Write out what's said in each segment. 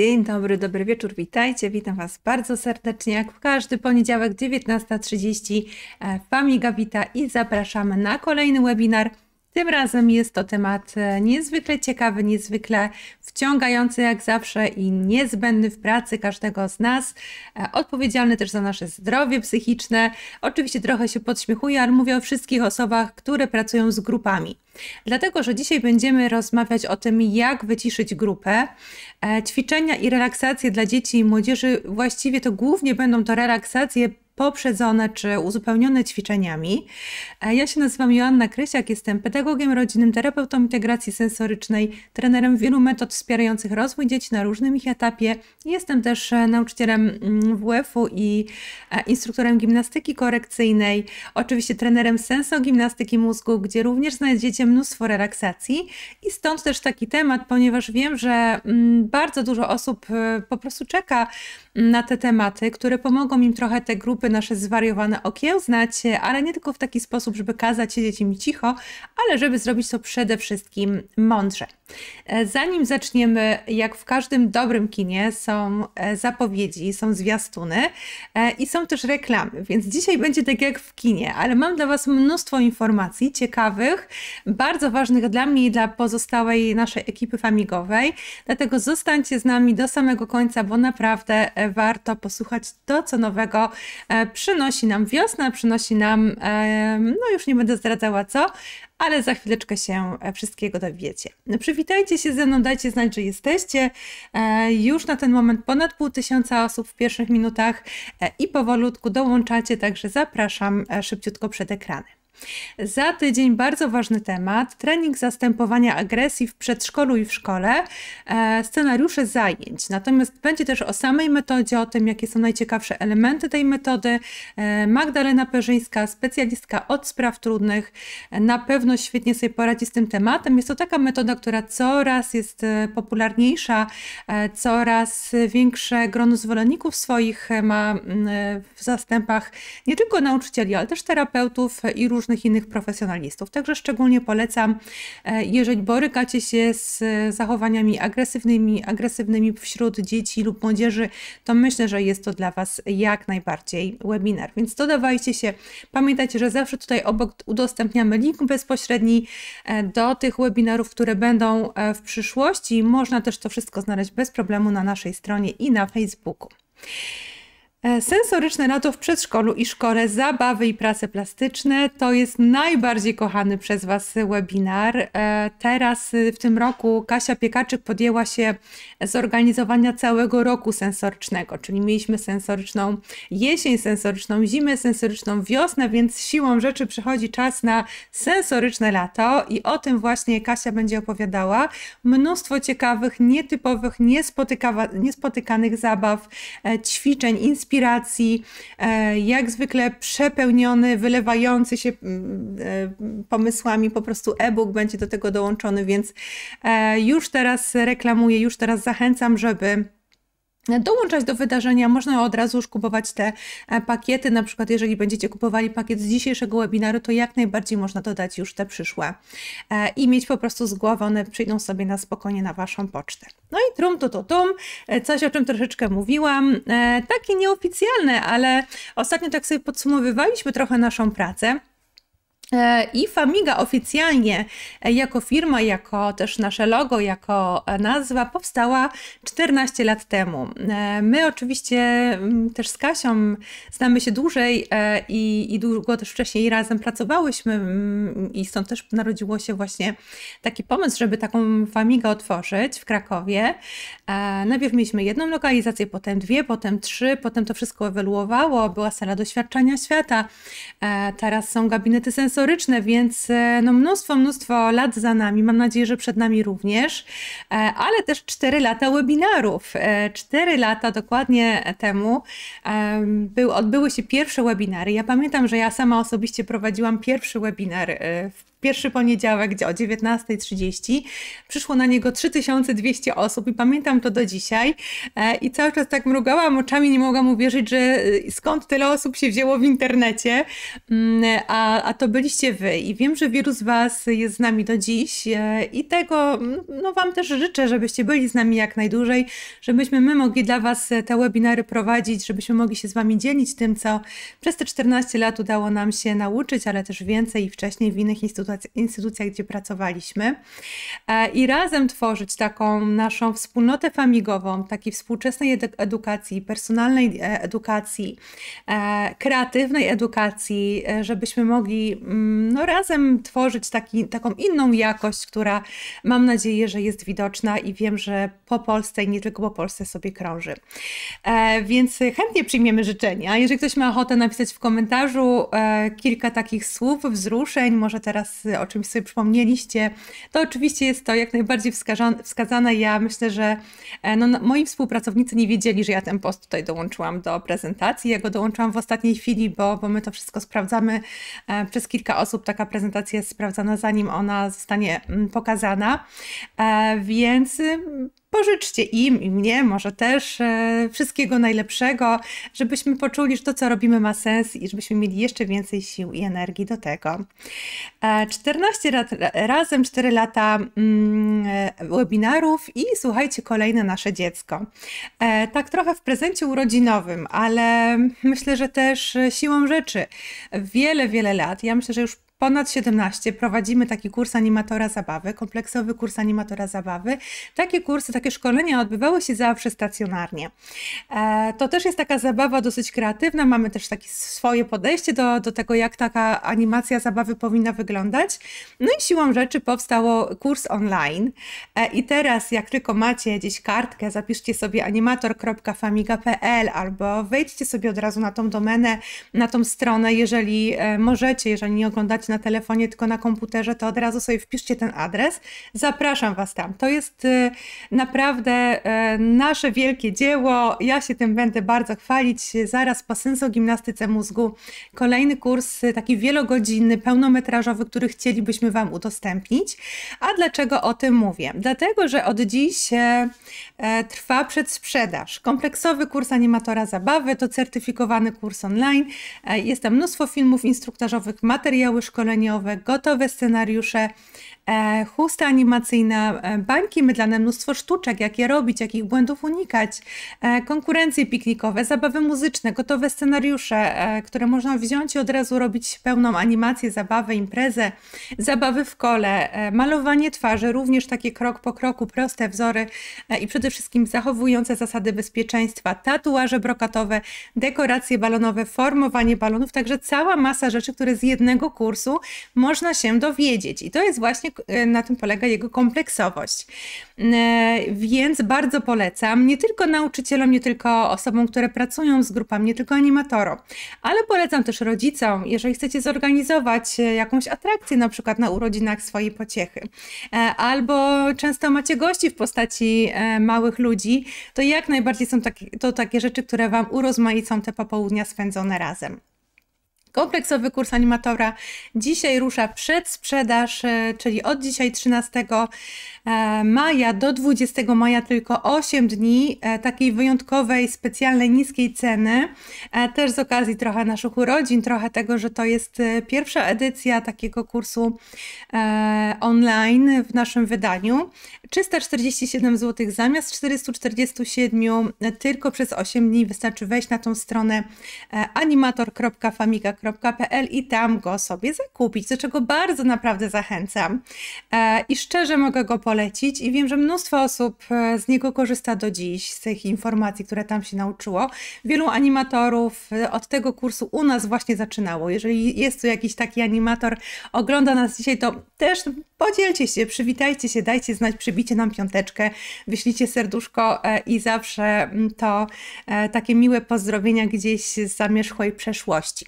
Dzień dobry, dobry wieczór, witajcie. Witam Was bardzo serdecznie, jak w każdy poniedziałek 19.30. Famiga wita i zapraszamy na kolejny webinar. Tym razem jest to temat e, niezwykle ciekawy, niezwykle wciągający jak zawsze i niezbędny w pracy każdego z nas, e, odpowiedzialny też za nasze zdrowie psychiczne. Oczywiście trochę się podśmiechuję, ale mówię o wszystkich osobach, które pracują z grupami. Dlatego, że dzisiaj będziemy rozmawiać o tym, jak wyciszyć grupę. E, ćwiczenia i relaksacje dla dzieci i młodzieży właściwie to głównie będą to relaksacje poprzedzone czy uzupełnione ćwiczeniami. E, ja się nazywam Joanna Krysiak, jestem pedagogiem rodzinnym, terapeutą integracji sensorycznej, trenerem wielu metod wspierających rozwój dzieci na różnym ich etapie. Jestem też e, nauczycielem mm, WF-u i instruktorem gimnastyki korekcyjnej, oczywiście trenerem sensogimnastyki mózgu, gdzie również znajdziecie mnóstwo relaksacji i stąd też taki temat, ponieważ wiem, że mm, bardzo dużo osób y, po prostu czeka na te tematy, które pomogą im trochę te grupy nasze zwariowane okiełznać, ale nie tylko w taki sposób, żeby kazać siedzieć im cicho, ale żeby zrobić to przede wszystkim mądrze. E, zanim zaczniemy, jak w każdym dobrym kinie, są e, zapowiedzi, są zwiastuny e, i są też reklamy, więc dzisiaj będzie tak jak w kinie, ale mam dla Was mnóstwo informacji ciekawych, bardzo ważnych dla mnie i dla pozostałej naszej ekipy famigowej, dlatego zostańcie z nami do samego końca, bo naprawdę E, warto posłuchać to, co nowego e, przynosi nam wiosna, przynosi nam, e, no już nie będę zdradzała co, ale za chwileczkę się wszystkiego dowiecie. No, przywitajcie się ze mną, dajcie znać, że jesteście. Już na ten moment ponad pół tysiąca osób w pierwszych minutach i powolutku dołączacie, także zapraszam szybciutko przed ekrany. Za tydzień bardzo ważny temat: trening zastępowania agresji w przedszkolu i w szkole, e, scenariusze zajęć. Natomiast będzie też o samej metodzie, o tym, jakie są najciekawsze elementy tej metody. E, Magdalena Perzyńska, specjalistka od spraw trudnych, e, na pewno świetnie sobie poradzi z tym tematem. Jest to taka metoda, która coraz jest popularniejsza, coraz większe grono zwolenników swoich ma mm, w zastępach nie tylko nauczycieli, ale też terapeutów i różnych różnych innych profesjonalistów. Także szczególnie polecam, e, jeżeli borykacie się z e, zachowaniami agresywnymi, agresywnymi wśród dzieci lub młodzieży, to myślę, że jest to dla Was jak najbardziej webinar. Więc dodawajcie się. Pamiętajcie, że zawsze tutaj obok udostępniamy link bezpośredni e, do tych webinarów, które będą w przyszłości. Można też to wszystko znaleźć bez problemu na naszej stronie i na Facebooku. E, sensoryczne lato w przedszkolu i szkole, zabawy i prace plastyczne to jest najbardziej kochany przez Was webinar. E, teraz y, w tym roku Kasia Piekaczyk podjęła się zorganizowania całego roku sensorycznego, czyli mieliśmy sensoryczną jesień, sensoryczną zimę, sensoryczną wiosnę, więc siłą rzeczy przychodzi czas na sensoryczne lato i o tym właśnie Kasia będzie opowiadała. Mnóstwo ciekawych, nietypowych, niespotykanych zabaw, e, ćwiczeń, inspiracji inspiracji, e, jak zwykle przepełniony, wylewający się mm, e, pomysłami, po prostu e-book będzie do tego dołączony, więc e, już teraz reklamuję, już teraz zachęcam, żeby dołączać do wydarzenia. Można od razu już kupować te e, pakiety. Na przykład, jeżeli będziecie kupowali pakiet z dzisiejszego webinaru, to jak najbardziej można dodać już te przyszłe e, i mieć po prostu z głowy, one przyjdą sobie na spokojnie na Waszą pocztę. No i trum, to, to, tum, e, coś o czym troszeczkę mówiłam, takie nieoficjalne, ale ostatnio tak sobie podsumowywaliśmy trochę naszą pracę. E, I Famiga oficjalnie e, jako firma, jako też nasze logo, jako e, nazwa powstała 14 lat temu. My oczywiście mm, też z Kasią znamy się dłużej i, i długo też wcześniej razem pracowałyśmy mm, i stąd też narodziło się właśnie taki pomysł, żeby taką Famigę otworzyć w Krakowie. Najpierw mieliśmy jedną lokalizację, potem dwie, potem trzy, potem to wszystko ewoluowało, była sala doświadczania świata, teraz są gabinety sensoryczne, historyczne, więc e, no mnóstwo, mnóstwo lat za nami. Mam nadzieję, że przed nami również, e, ale też 4 lata webinarów. 4 e, lata dokładnie temu był, odbyły się pierwsze webinary. Ja pamiętam, że ja sama osobiście prowadziłam pierwszy webinar w pierwszy poniedziałek, gdzie o 19.30 przyszło na niego 3200 osób i pamiętam to do dzisiaj e, i cały czas tak mrugałam oczami, nie mogłam uwierzyć, że y, skąd tyle osób się wzięło w internecie, mm, a, a to byliście wy i wiem, że wielu z was jest z nami do dziś e, i tego mm, no wam też życzę, żebyście byli z nami jak najdłużej, żebyśmy my mogli dla was te webinary prowadzić, żebyśmy mogli się z wami dzielić tym, co przez te 14 lat udało nam się nauczyć, ale też więcej i wcześniej w innych instytucjach instytucjach, gdzie pracowaliśmy e, i razem tworzyć taką naszą wspólnotę famigową, takiej współczesnej edukacji, personalnej e, edukacji, e, kreatywnej edukacji, żebyśmy mogli mm, no, razem tworzyć taki, taką inną jakość, która mam nadzieję, że jest widoczna i wiem, że po Polsce i nie tylko po Polsce sobie krąży. Więc chętnie przyjmiemy życzenia. Jeżeli ktoś ma ochotę napisać w komentarzu kilka takich słów, wzruszeń, może teraz o czymś sobie przypomnieliście, to oczywiście jest to jak najbardziej wskazane. Ja myślę, że e, no, no, moi współpracownicy nie wiedzieli, że ja ten post tutaj dołączyłam do prezentacji. Ja go dołączyłam w ostatniej chwili, bo, bo my to wszystko sprawdzamy e, przez kilka osób. Taka prezentacja jest sprawdzana, zanim ona zostanie mm, pokazana. E, więc pożyczcie im i mnie może też e, wszystkiego najlepszego, żebyśmy poczuli, że to, co robimy, ma sens i żebyśmy mieli jeszcze więcej sił i energii do tego. 14 e, lat, razem 4 lata mm, webinarów i słuchajcie, kolejne nasze dziecko. E, tak trochę w prezencie urodzinowym, ale myślę, że też siłą rzeczy. Wiele, wiele lat, ja myślę, że już ponad 17 prowadzimy taki kurs animatora zabawy, kompleksowy kurs animatora zabawy. Takie kursy, takie szkolenia odbywały się zawsze stacjonarnie. E, to też jest taka zabawa dosyć kreatywna, mamy też takie swoje podejście do, do tego, jak taka animacja zabawy powinna wyglądać. No i siłą rzeczy powstał kurs online. E, I teraz, jak tylko macie gdzieś kartkę, zapiszcie sobie animator.famiga.pl albo wejdźcie sobie od razu na tą domenę, na tą stronę, jeżeli e, możecie, jeżeli nie oglądacie na telefonie, tylko na komputerze, to od razu sobie wpiszcie ten adres. Zapraszam Was tam. To jest y, naprawdę y, nasze wielkie dzieło. Ja się tym będę bardzo chwalić. Zaraz po gimnastyce mózgu kolejny kurs y, taki wielogodzinny, pełnometrażowy, który chcielibyśmy Wam udostępnić. A dlaczego o tym mówię? Dlatego, że od dziś trwa przedsprzedaż. Kompleksowy kurs animatora zabawy to certyfikowany kurs online. Jest tam mnóstwo filmów instruktażowych, materiały szkolne, szkoleniowe, gotowe scenariusze E, chusta animacyjna, e, bańki mydlane, mnóstwo sztuczek, jak je robić, jakich błędów unikać, e, konkurencje piknikowe, zabawy muzyczne, gotowe scenariusze, które można wziąć i od razu robić pełną animację, zabawę, imprezę, zabawy w kole, malowanie twarzy, również takie krok po kroku, proste wzory i przede wszystkim zachowujące zasady bezpieczeństwa, tatuaże brokatowe, dekoracje balonowe, formowanie balonów, także cała masa rzeczy, które z jednego kursu można się dowiedzieć. I to jest właśnie Y, na tym polega jego kompleksowość. Y, więc bardzo polecam nie tylko nauczycielom, nie tylko osobom, które pracują z grupami, nie tylko animatorom, ale polecam też rodzicom, jeżeli chcecie zorganizować y, jakąś atrakcję, na przykład na urodzinach swojej pociechy, e, albo często macie gości w postaci e, małych ludzi, to jak najbardziej są to takie rzeczy, które Wam urozmaicą te popołudnia spędzone razem. Kompleksowy kurs animatora dzisiaj rusza przed sprzedaż, e, czyli od dzisiaj 13 e, maja do 20 maja tylko 8 dni e, takiej wyjątkowej, specjalnej, niskiej ceny. Też z okazji trochę naszych urodzin, trochę tego, że to jest pierwsza edycja takiego kursu online w naszym wydaniu. 347 zł zamiast 447, tylko przez 8 dni wystarczy wejść na tą stronę animator.famiga.com i tam go sobie zakupić, do czego bardzo naprawdę zachęcam. E, I szczerze mogę go polecić i wiem, że mnóstwo osób e, z niego korzysta do dziś, z tych informacji, które tam się nauczyło. Wielu animatorów e, od tego kursu u nas właśnie zaczynało. Jeżeli jest tu jakiś taki animator, ogląda nas dzisiaj, to też podzielcie się, przywitajcie się, dajcie znać, przybicie nam piąteczkę, wyślijcie serduszko i zawsze mm, to takie miłe pozdrowienia gdzieś z zamierzchłej przeszłości.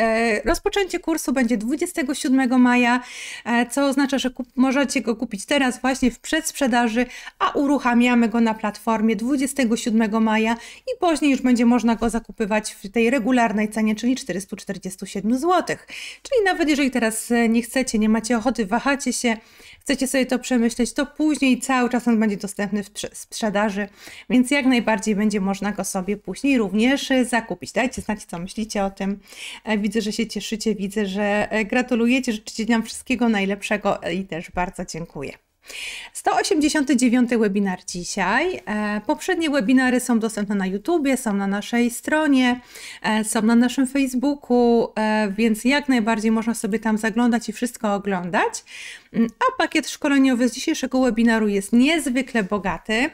E, rozpoczęcie kursu będzie 27 maja, e, co oznacza, że możecie go kupić teraz właśnie w przedsprzedaży, a uruchamiamy go na platformie 27 maja i później już będzie można go zakupywać w tej regularnej cenie, czyli 447 zł. Czyli nawet jeżeli teraz e, nie chcecie, nie macie ochoty, wahacie się, chcecie sobie to przemyśleć, to później cały czas on będzie dostępny w sprzedaży, więc jak najbardziej będzie można go sobie później również zakupić. Dajcie znać, co myślicie o tym widzę, że się cieszycie, widzę, że e, gratulujecie, życzycie nam wszystkiego najlepszego i też bardzo dziękuję. 189 webinar dzisiaj. E, poprzednie webinary są dostępne na YouTube, są na naszej stronie, e, są na naszym Facebooku, e, więc jak najbardziej można sobie tam zaglądać i wszystko oglądać. Mm, a pakiet szkoleniowy z dzisiejszego webinaru jest niezwykle bogaty.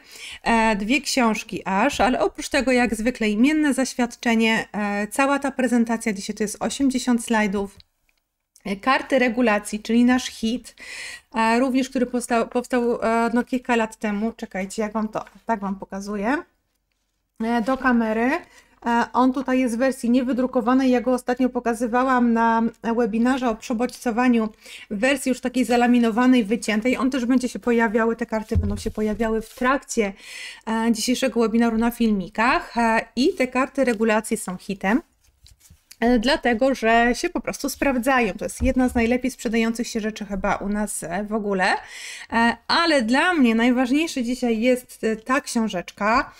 Dwie książki aż, ale oprócz tego jak zwykle imienne zaświadczenie, cała ta prezentacja dzisiaj to jest 80 slajdów karty regulacji, czyli nasz hit, e, również który powstał, powstał e, no, kilka lat temu. Czekajcie, jak Wam to, tak Wam pokazuję, e, do kamery. On tutaj jest w wersji niewydrukowanej. Ja go ostatnio pokazywałam na webinarze o przebodźcowaniu w wersji już takiej zalaminowanej, wyciętej. On też będzie się pojawiały, te karty będą się pojawiały w trakcie dzisiejszego webinaru na filmikach. I te karty regulacji są hitem. E, dlatego że się po prostu sprawdzają. To jest jedna z najlepiej sprzedających się rzeczy chyba u nas e, w ogóle. E, ale dla mnie najważniejsze dzisiaj jest ta książeczka,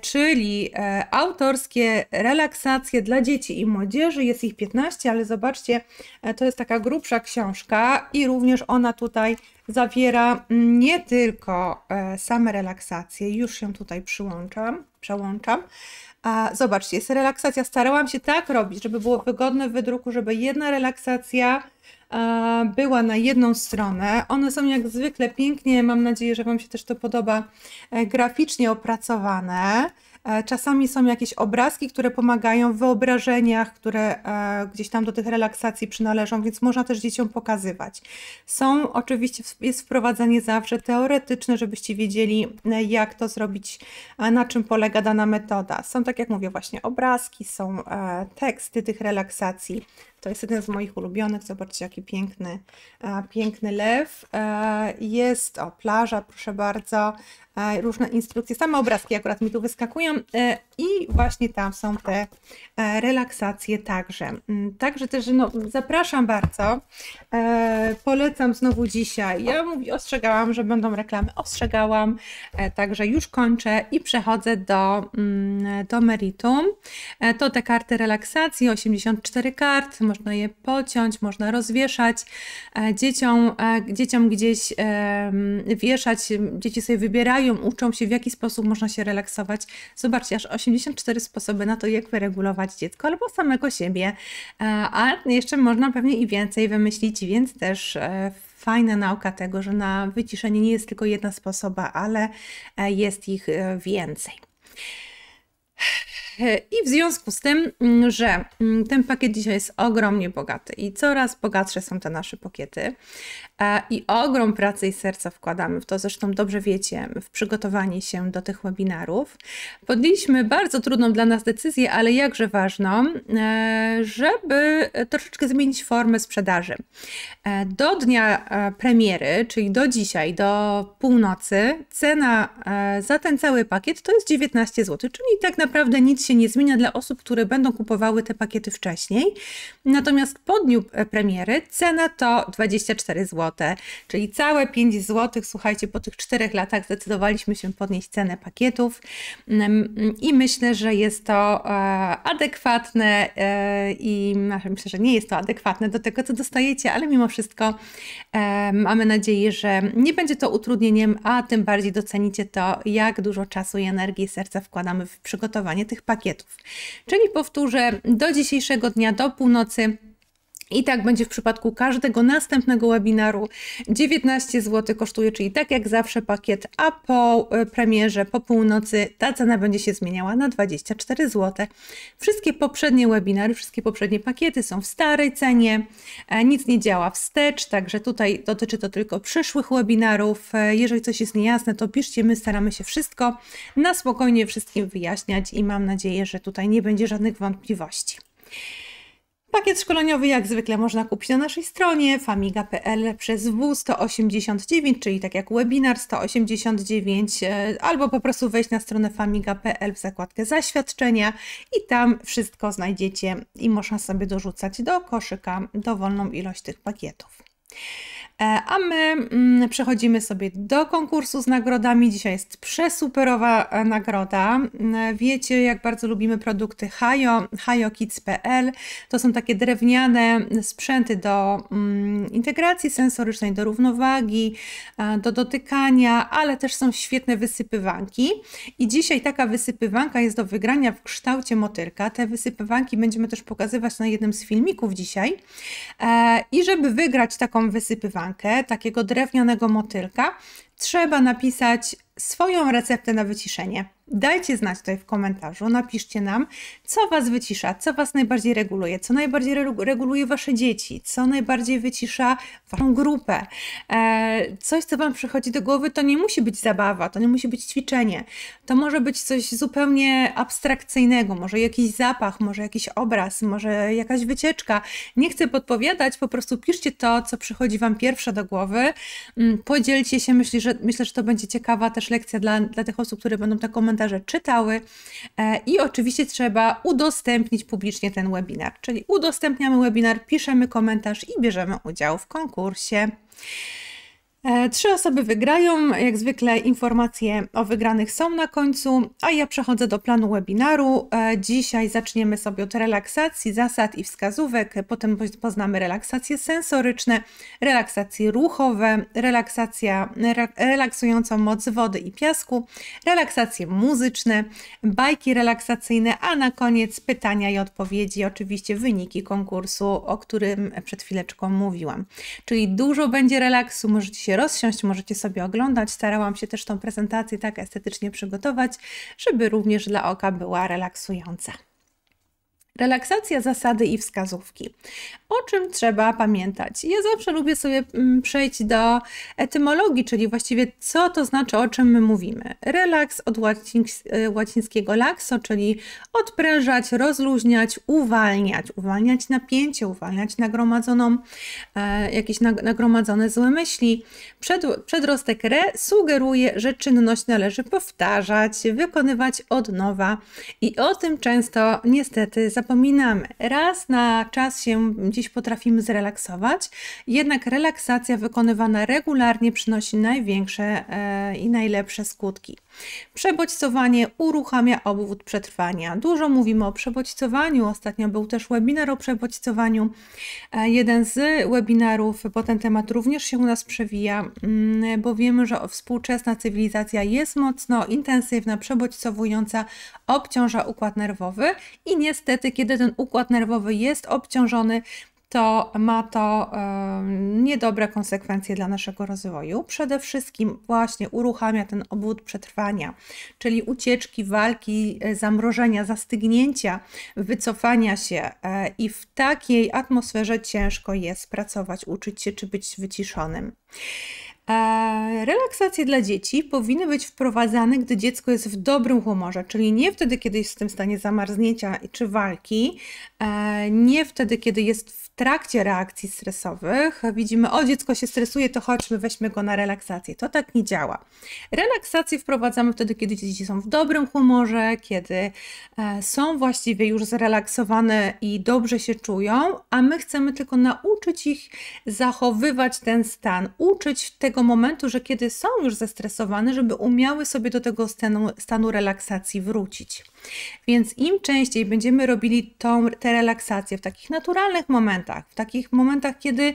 czyli autorskie relaksacje dla dzieci i młodzieży. Jest ich 15, ale zobaczcie, to jest taka grubsza książka i również ona tutaj zawiera mm, nie tylko same relaksacje, już się tutaj przyłączam, przełączam, a zobaczcie, jest relaksacja. Starałam się tak robić, żeby było wygodne w wydruku, żeby jedna relaksacja e, była na jedną stronę. One są jak zwykle pięknie, mam nadzieję, że Wam się też to podoba, e, graficznie opracowane. E, czasami są jakieś obrazki, które pomagają w wyobrażeniach, które e, gdzieś tam do tych relaksacji przynależą, więc można też dzieciom pokazywać. Są oczywiście, jest wprowadzenie zawsze teoretyczne, żebyście wiedzieli, e, jak to zrobić, na czym polega dana metoda. Są, tak jak mówię, właśnie obrazki, są teksty tych relaksacji. To jest jeden z moich ulubionych. Zobaczcie, jaki piękny, piękny lew. jest o plaża, proszę bardzo różne instrukcje, same obrazki akurat mi tu wyskakują e, i właśnie tam są te e, relaksacje także. Mm, także też no, zapraszam bardzo, e, polecam znowu dzisiaj. Ja mówię, ostrzegałam, że będą reklamy, ostrzegałam, także już kończę i przechodzę do, mm, do meritum. To te karty relaksacji, 84 kart, można je pociąć, można rozwieszać, dzieciom, dzieciom gdzieś wieszać, dzieci sobie wybierają uczą się, w jaki sposób można się relaksować. Zobaczcie, aż 84 sposoby na to, jak wyregulować dziecko albo samego siebie, e, a jeszcze można pewnie i więcej wymyślić, więc też e, fajna nauka tego, że na wyciszenie nie jest tylko jedna sposoba, ale e, jest ich więcej. I w związku z tym, mm, że mm, ten pakiet dzisiaj jest ogromnie bogaty i coraz bogatsze są te nasze pakiety, E, i ogrom pracy i serca wkładamy w to, zresztą dobrze wiecie, w przygotowanie się do tych webinarów. Podjęliśmy bardzo trudną dla nas decyzję, ale jakże ważną, e, żeby troszeczkę zmienić formę sprzedaży. E, do dnia premiery, czyli do dzisiaj, do północy, cena za ten cały pakiet to jest 19 zł, czyli tak naprawdę nic się nie zmienia dla osób, które będą kupowały te pakiety wcześniej. Natomiast po dniu premiery cena to 24 zł czyli całe 5 zł. Słuchajcie, po tych 4 latach zdecydowaliśmy się podnieść cenę pakietów mm, i myślę, że jest to e, adekwatne e, i myślę, że nie jest to adekwatne do tego, co dostajecie, ale mimo wszystko e, mamy nadzieję, że nie będzie to utrudnieniem, a tym bardziej docenicie to, jak dużo czasu i energii i serca wkładamy w przygotowanie tych pakietów. Czyli powtórzę, do dzisiejszego dnia, do północy i tak będzie w przypadku każdego następnego webinaru. 19 zł kosztuje, czyli tak jak zawsze pakiet, a po e, premierze, po północy ta cena będzie się zmieniała na 24 zł. Wszystkie poprzednie webinary, wszystkie poprzednie pakiety są w starej cenie. E, nic nie działa wstecz, także tutaj dotyczy to tylko przyszłych webinarów. E, jeżeli coś jest niejasne, to piszcie, my staramy się wszystko na spokojnie wszystkim wyjaśniać i mam nadzieję, że tutaj nie będzie żadnych wątpliwości. Pakiet szkoleniowy jak zwykle można kupić na naszej stronie famiga.pl przez W189, czyli tak jak webinar 189, e, albo po prostu wejść na stronę famiga.pl w zakładkę zaświadczenia i tam wszystko znajdziecie i można sobie dorzucać do koszyka dowolną ilość tych pakietów. E, a my mm, przechodzimy sobie do konkursu z nagrodami. Dzisiaj jest przesuperowa e, nagroda. Mm, wiecie, jak bardzo lubimy produkty Hajo, hajokids.pl. To są takie drewniane sprzęty do mm, integracji sensorycznej, do równowagi, e, do dotykania, ale też są świetne wysypywanki. I dzisiaj taka wysypywanka jest do wygrania w kształcie motylka. Te wysypywanki będziemy też pokazywać na jednym z filmików dzisiaj. I żeby wygrać taką wysypywankę, takiego drewnianego motylka, trzeba napisać swoją receptę na wyciszenie. Dajcie znać tutaj w komentarzu, napiszcie nam, co Was wycisza, co Was najbardziej reguluje, co najbardziej reguluje Wasze dzieci, co najbardziej wycisza Waszą grupę. E, coś, co Wam przychodzi do głowy, to nie musi być zabawa, to nie musi być ćwiczenie, to może być coś zupełnie abstrakcyjnego, może jakiś zapach, może jakiś obraz, może jakaś wycieczka. Nie chcę podpowiadać, po prostu piszcie to, co przychodzi Wam pierwsze do głowy, mm, podzielcie się, myślę, że że myślę, że to będzie ciekawa też lekcja dla, dla tych osób, które będą te komentarze czytały. E, I oczywiście trzeba udostępnić publicznie ten webinar, czyli udostępniamy webinar, piszemy komentarz i bierzemy udział w konkursie. E, trzy osoby wygrają. Jak zwykle informacje o wygranych są na końcu, a ja przechodzę do planu webinaru. E, dzisiaj zaczniemy sobie od relaksacji, zasad i wskazówek, potem poznamy relaksacje sensoryczne, relaksacje ruchowe, relaksacja, relaksującą moc wody i piasku, relaksacje muzyczne, bajki relaksacyjne, a na koniec pytania i odpowiedzi, oczywiście wyniki konkursu, o którym przed chwileczką mówiłam. Czyli dużo będzie relaksu, możecie się się rozsiąść, możecie sobie oglądać. Starałam się też tą prezentację tak estetycznie przygotować, żeby również dla oka była relaksująca. Relaksacja zasady i wskazówki. O czym trzeba pamiętać? Ja zawsze lubię sobie mm, przejść do etymologii, czyli właściwie co to znaczy, o czym my mówimy. Relaks od e, łacińskiego lakso, czyli odprężać, rozluźniać, uwalniać, uwalniać napięcie, uwalniać nagromadzoną, e, jakieś nagromadzone złe myśli. Przed, przedrostek re sugeruje, że czynność należy powtarzać, wykonywać od nowa i o tym często niestety zapominamy zapominamy. Raz na czas się dziś potrafimy zrelaksować, jednak relaksacja wykonywana regularnie przynosi największe e, i najlepsze skutki. Przebodźcowanie uruchamia obwód przetrwania. Dużo mówimy o przebodźcowaniu. Ostatnio był też webinar o przebodźcowaniu. E, jeden z webinarów, bo ten temat również się u nas przewija, mm, bo wiemy, że współczesna cywilizacja jest mocno intensywna, przebodźcowująca, obciąża układ nerwowy i niestety, kiedy ten układ nerwowy jest obciążony, to ma to niedobre konsekwencje dla naszego rozwoju. Przede wszystkim właśnie uruchamia ten obwód przetrwania, czyli ucieczki, walki, e, zamrożenia, zastygnięcia, wycofania się e, i w takiej atmosferze ciężko jest pracować, uczyć się czy być wyciszonym. E, relaksacje dla dzieci powinny być wprowadzane, gdy dziecko jest w dobrym humorze, czyli nie wtedy, kiedy jest w tym stanie zamarznięcia czy walki, nie wtedy, kiedy jest w trakcie reakcji stresowych widzimy, o dziecko się stresuje, to chodźmy, weźmy go na relaksację. To tak nie działa. Relaksację wprowadzamy wtedy, kiedy dzieci są w dobrym humorze, kiedy e, są właściwie już zrelaksowane i dobrze się czują, a my chcemy tylko nauczyć ich zachowywać ten stan, uczyć tego momentu, że kiedy są już zestresowane, żeby umiały sobie do tego stanu, stanu relaksacji wrócić. Więc im częściej będziemy robili tą, relaksacje w takich naturalnych momentach, w takich momentach, kiedy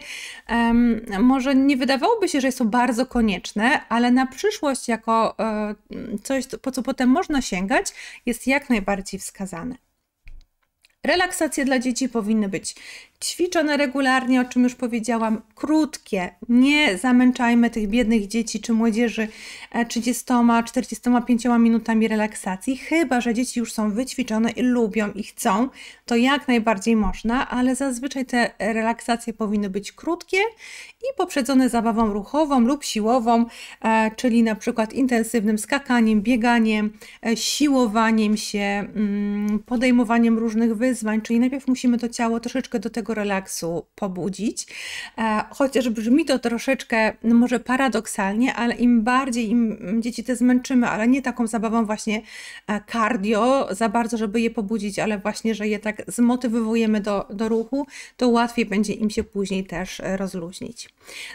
um, może nie wydawałoby się, że jest to bardzo konieczne, ale na przyszłość jako um, coś, po co potem można sięgać, jest jak najbardziej wskazane. Relaksacje dla dzieci powinny być ćwiczone regularnie, o czym już powiedziałam, krótkie. Nie zamęczajmy tych biednych dzieci czy młodzieży 30-45 e, minutami relaksacji, chyba że dzieci już są wyćwiczone i lubią i chcą, to jak najbardziej można, ale zazwyczaj te relaksacje powinny być krótkie i poprzedzone zabawą ruchową lub siłową, e, czyli na przykład intensywnym skakaniem, bieganiem, e, siłowaniem się, mm, podejmowaniem różnych wyzwań, czyli najpierw musimy to ciało troszeczkę do tego tego relaksu pobudzić. E, chociaż brzmi to troszeczkę no może paradoksalnie, ale im bardziej im dzieci te zmęczymy, ale nie taką zabawą właśnie e, cardio za bardzo, żeby je pobudzić, ale właśnie, że je tak zmotywujemy do, do ruchu, to łatwiej będzie im się później też e, rozluźnić.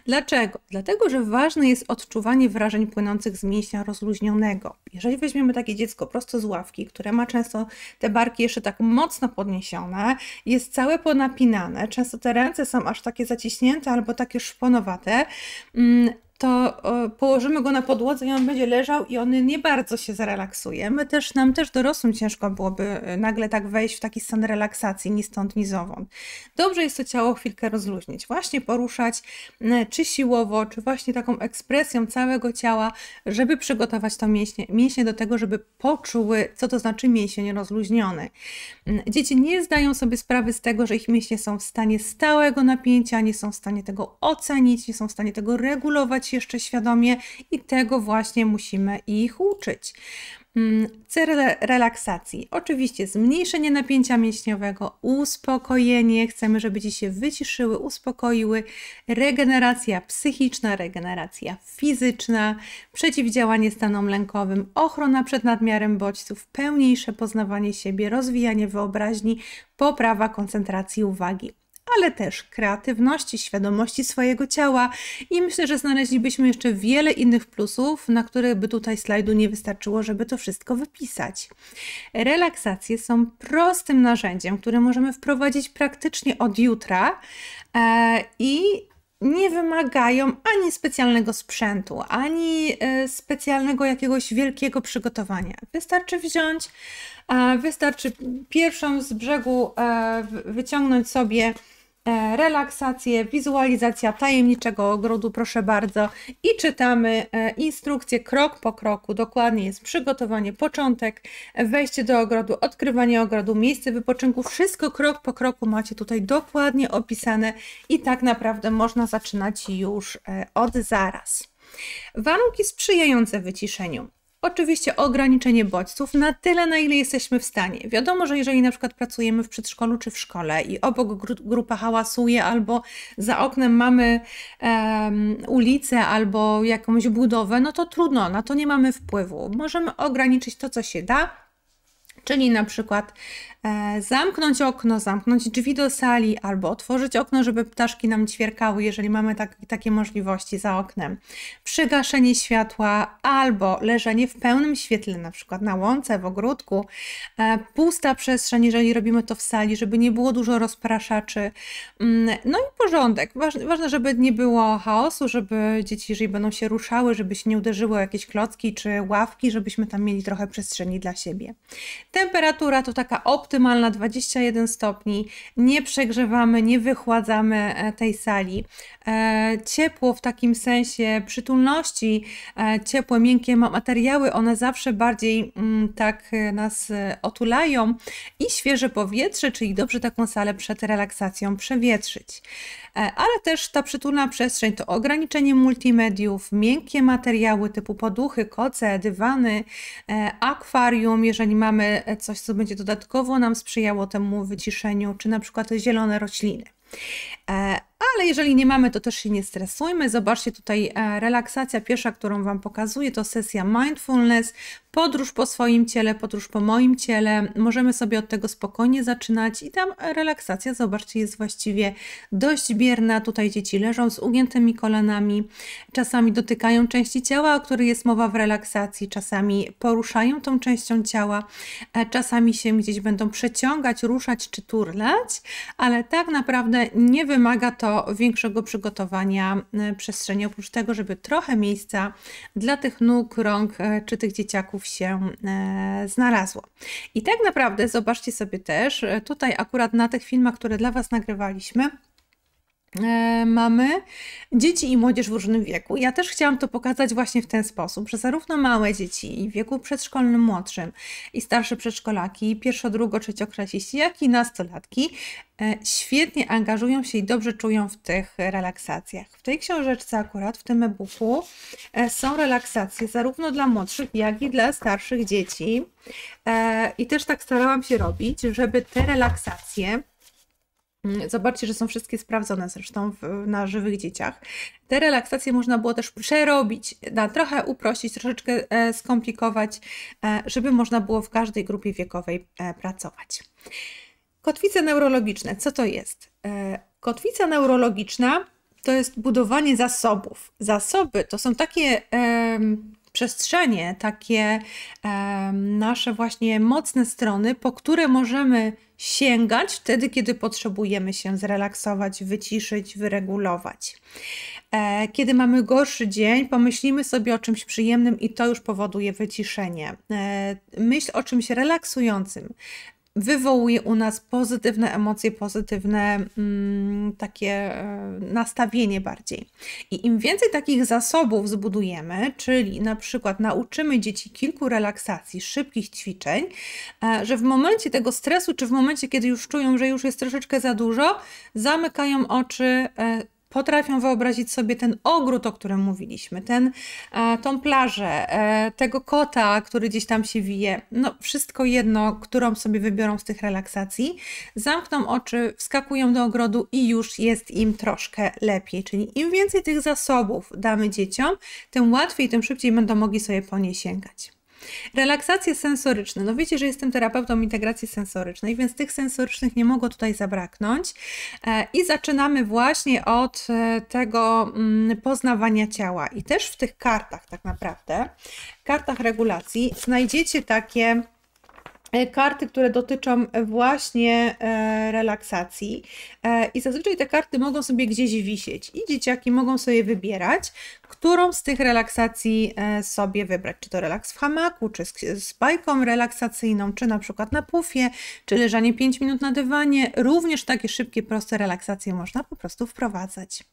Dlaczego? Dlatego, że ważne jest odczuwanie wrażeń płynących z mięśnia rozluźnionego. Jeżeli weźmiemy takie dziecko prosto z ławki, które ma często te barki jeszcze tak mocno podniesione, jest całe ponapinane, Często te ręce są aż takie zaciśnięte albo takie szponowate, mm, to położymy go na podłodze i on będzie leżał i on nie bardzo się zrelaksuje. My też, nam też dorosłym ciężko byłoby e, nagle tak wejść w taki stan relaksacji, ni stąd, ni zowąd. Dobrze jest to ciało chwilkę rozluźnić, właśnie poruszać, e, czy siłowo, czy właśnie taką ekspresją całego ciała, żeby przygotować to mięśnie, mięśnie do tego, żeby poczuły, co to znaczy mięsień rozluźniony. Mm, dzieci nie zdają sobie sprawy z tego, że ich mięśnie są w stanie stałego napięcia, nie są w stanie tego ocenić, nie są w stanie tego regulować, jeszcze świadomie i tego właśnie musimy ich uczyć. Mm, Cel relaksacji. Oczywiście zmniejszenie napięcia mięśniowego, uspokojenie. Chcemy, żeby ci się wyciszyły, uspokoiły. Regeneracja psychiczna, regeneracja fizyczna, przeciwdziałanie stanom lękowym, ochrona przed nadmiarem bodźców, pełniejsze poznawanie siebie, rozwijanie wyobraźni, poprawa koncentracji uwagi, ale też kreatywności, świadomości swojego ciała i myślę, że znaleźlibyśmy jeszcze wiele innych plusów, na które by tutaj slajdu nie wystarczyło, żeby to wszystko wypisać. Relaksacje są prostym narzędziem, które możemy wprowadzić praktycznie od jutra e, i nie wymagają ani specjalnego sprzętu, ani e, specjalnego jakiegoś wielkiego przygotowania. Wystarczy wziąć, e, wystarczy pierwszą z brzegu wyciągnąć sobie E, relaksację, wizualizacja tajemniczego ogrodu, proszę bardzo. I czytamy e, instrukcję krok po kroku. Dokładnie jest przygotowanie, początek, wejście do ogrodu, odkrywanie ogrodu, miejsce wypoczynku. Wszystko krok po kroku macie tutaj dokładnie opisane i tak naprawdę można zaczynać już e, od zaraz. Warunki sprzyjające wyciszeniu. Oczywiście ograniczenie bodźców na tyle, na ile jesteśmy w stanie. Wiadomo, że jeżeli na przykład pracujemy w przedszkolu czy w szkole i obok gru grupa hałasuje, albo za oknem mamy um, ulicę albo jakąś budowę, no to trudno, na to nie mamy wpływu. Możemy ograniczyć to, co się da, Czyli na przykład E, zamknąć okno, zamknąć drzwi do sali albo otworzyć okno, żeby ptaszki nam ćwierkały, jeżeli mamy tak, takie możliwości za oknem. Przygaszenie światła albo leżenie w pełnym świetle, na przykład na łące, w ogródku. E, pusta przestrzeń, jeżeli robimy to w sali, żeby nie było dużo rozpraszaczy. Mm, no i porządek. Ważne, żeby nie było chaosu, żeby dzieci, jeżeli będą się ruszały, żeby się nie uderzyło jakieś klocki czy ławki, żebyśmy tam mieli trochę przestrzeni dla siebie. Temperatura to taka opcja optymalna 21 stopni, nie przegrzewamy, nie wychładzamy e, tej sali. E, ciepło w takim sensie przytulności, e, ciepłe, miękkie materiały, one zawsze bardziej mm, tak e, nas otulają i świeże powietrze, czyli dobrze taką salę przed relaksacją przewietrzyć. Ale też ta przytulna przestrzeń to ograniczenie multimediów, miękkie materiały typu poduchy, koce, dywany, akwarium, jeżeli mamy coś, co będzie dodatkowo nam sprzyjało temu wyciszeniu, czy na przykład zielone rośliny ale jeżeli nie mamy, to też się nie stresujmy. Zobaczcie tutaj e, relaksacja pierwsza, którą Wam pokazuję, to sesja mindfulness, podróż po swoim ciele, podróż po moim ciele. Możemy sobie od tego spokojnie zaczynać i tam relaksacja, zobaczcie, jest właściwie dość bierna. Tutaj dzieci leżą z ugiętymi kolanami, czasami dotykają części ciała, o której jest mowa w relaksacji, czasami poruszają tą częścią ciała, e, czasami się gdzieś będą przeciągać, ruszać czy turlać, ale tak naprawdę nie wymaga to większego przygotowania y, przestrzeni, oprócz tego, żeby trochę miejsca dla tych nóg, rąk e, czy tych dzieciaków się e, znalazło. I tak naprawdę zobaczcie sobie też, e, tutaj akurat na tych filmach, które dla Was nagrywaliśmy, E, mamy dzieci i młodzież w różnym wieku. Ja też chciałam to pokazać właśnie w ten sposób, że zarówno małe dzieci w wieku przedszkolnym młodszym i starsze przedszkolaki, pierwszo, drugo, trzecioklasiści, jak i nastolatki e, świetnie angażują się i dobrze czują w tych relaksacjach. W tej książeczce akurat, w tym e-booku e, są relaksacje zarówno dla młodszych, jak i dla starszych dzieci. I też tak starałam się robić, żeby te relaksacje Mm, zobaczcie, że są wszystkie sprawdzone zresztą w, na żywych dzieciach. Te relaksacje można było też przerobić, na trochę uprościć, troszeczkę e, skomplikować, e, żeby można było w każdej grupie wiekowej e, pracować. Kotwice neurologiczne, co to jest? Kotwica neurologiczna to jest budowanie zasobów. Zasoby to są takie przestrzenie, takie e, nasze właśnie mocne strony, po które możemy sięgać wtedy, kiedy potrzebujemy się zrelaksować, wyciszyć, wyregulować. E, kiedy mamy gorszy dzień, pomyślimy sobie o czymś przyjemnym i to już powoduje wyciszenie. E, myśl o czymś relaksującym wywołuje u nas pozytywne emocje, pozytywne mm, takie e, nastawienie bardziej. I im więcej takich zasobów zbudujemy, czyli na przykład nauczymy dzieci kilku relaksacji, szybkich ćwiczeń, e, że w momencie tego stresu, czy w momencie, kiedy już czują, że już jest troszeczkę za dużo, zamykają oczy, e, potrafią wyobrazić sobie ten ogród, o którym mówiliśmy, ten, e, tą plażę, e, tego kota, który gdzieś tam się wije. No, wszystko jedno, którą sobie wybiorą z tych relaksacji. Zamkną oczy, wskakują do ogrodu i już jest im troszkę lepiej. Czyli im więcej tych zasobów damy dzieciom, tym łatwiej, tym szybciej będą mogli sobie po nie sięgać. Relaksacje sensoryczne. No wiecie, że jestem terapeutą integracji sensorycznej, więc tych sensorycznych nie mogło tutaj zabraknąć. E, I zaczynamy właśnie od e, tego mm, poznawania ciała. I też w tych kartach tak naprawdę, kartach regulacji znajdziecie takie E, karty, które dotyczą e, właśnie e, relaksacji. I zazwyczaj te karty mogą sobie gdzieś wisieć i dzieciaki mogą sobie wybierać, którą z tych relaksacji sobie wybrać. Czy to relaks w hamaku, czy z bajką relaksacyjną, czy na przykład na pufie, czy leżanie 5 minut na dywanie. Również takie szybkie, proste relaksacje można po prostu wprowadzać.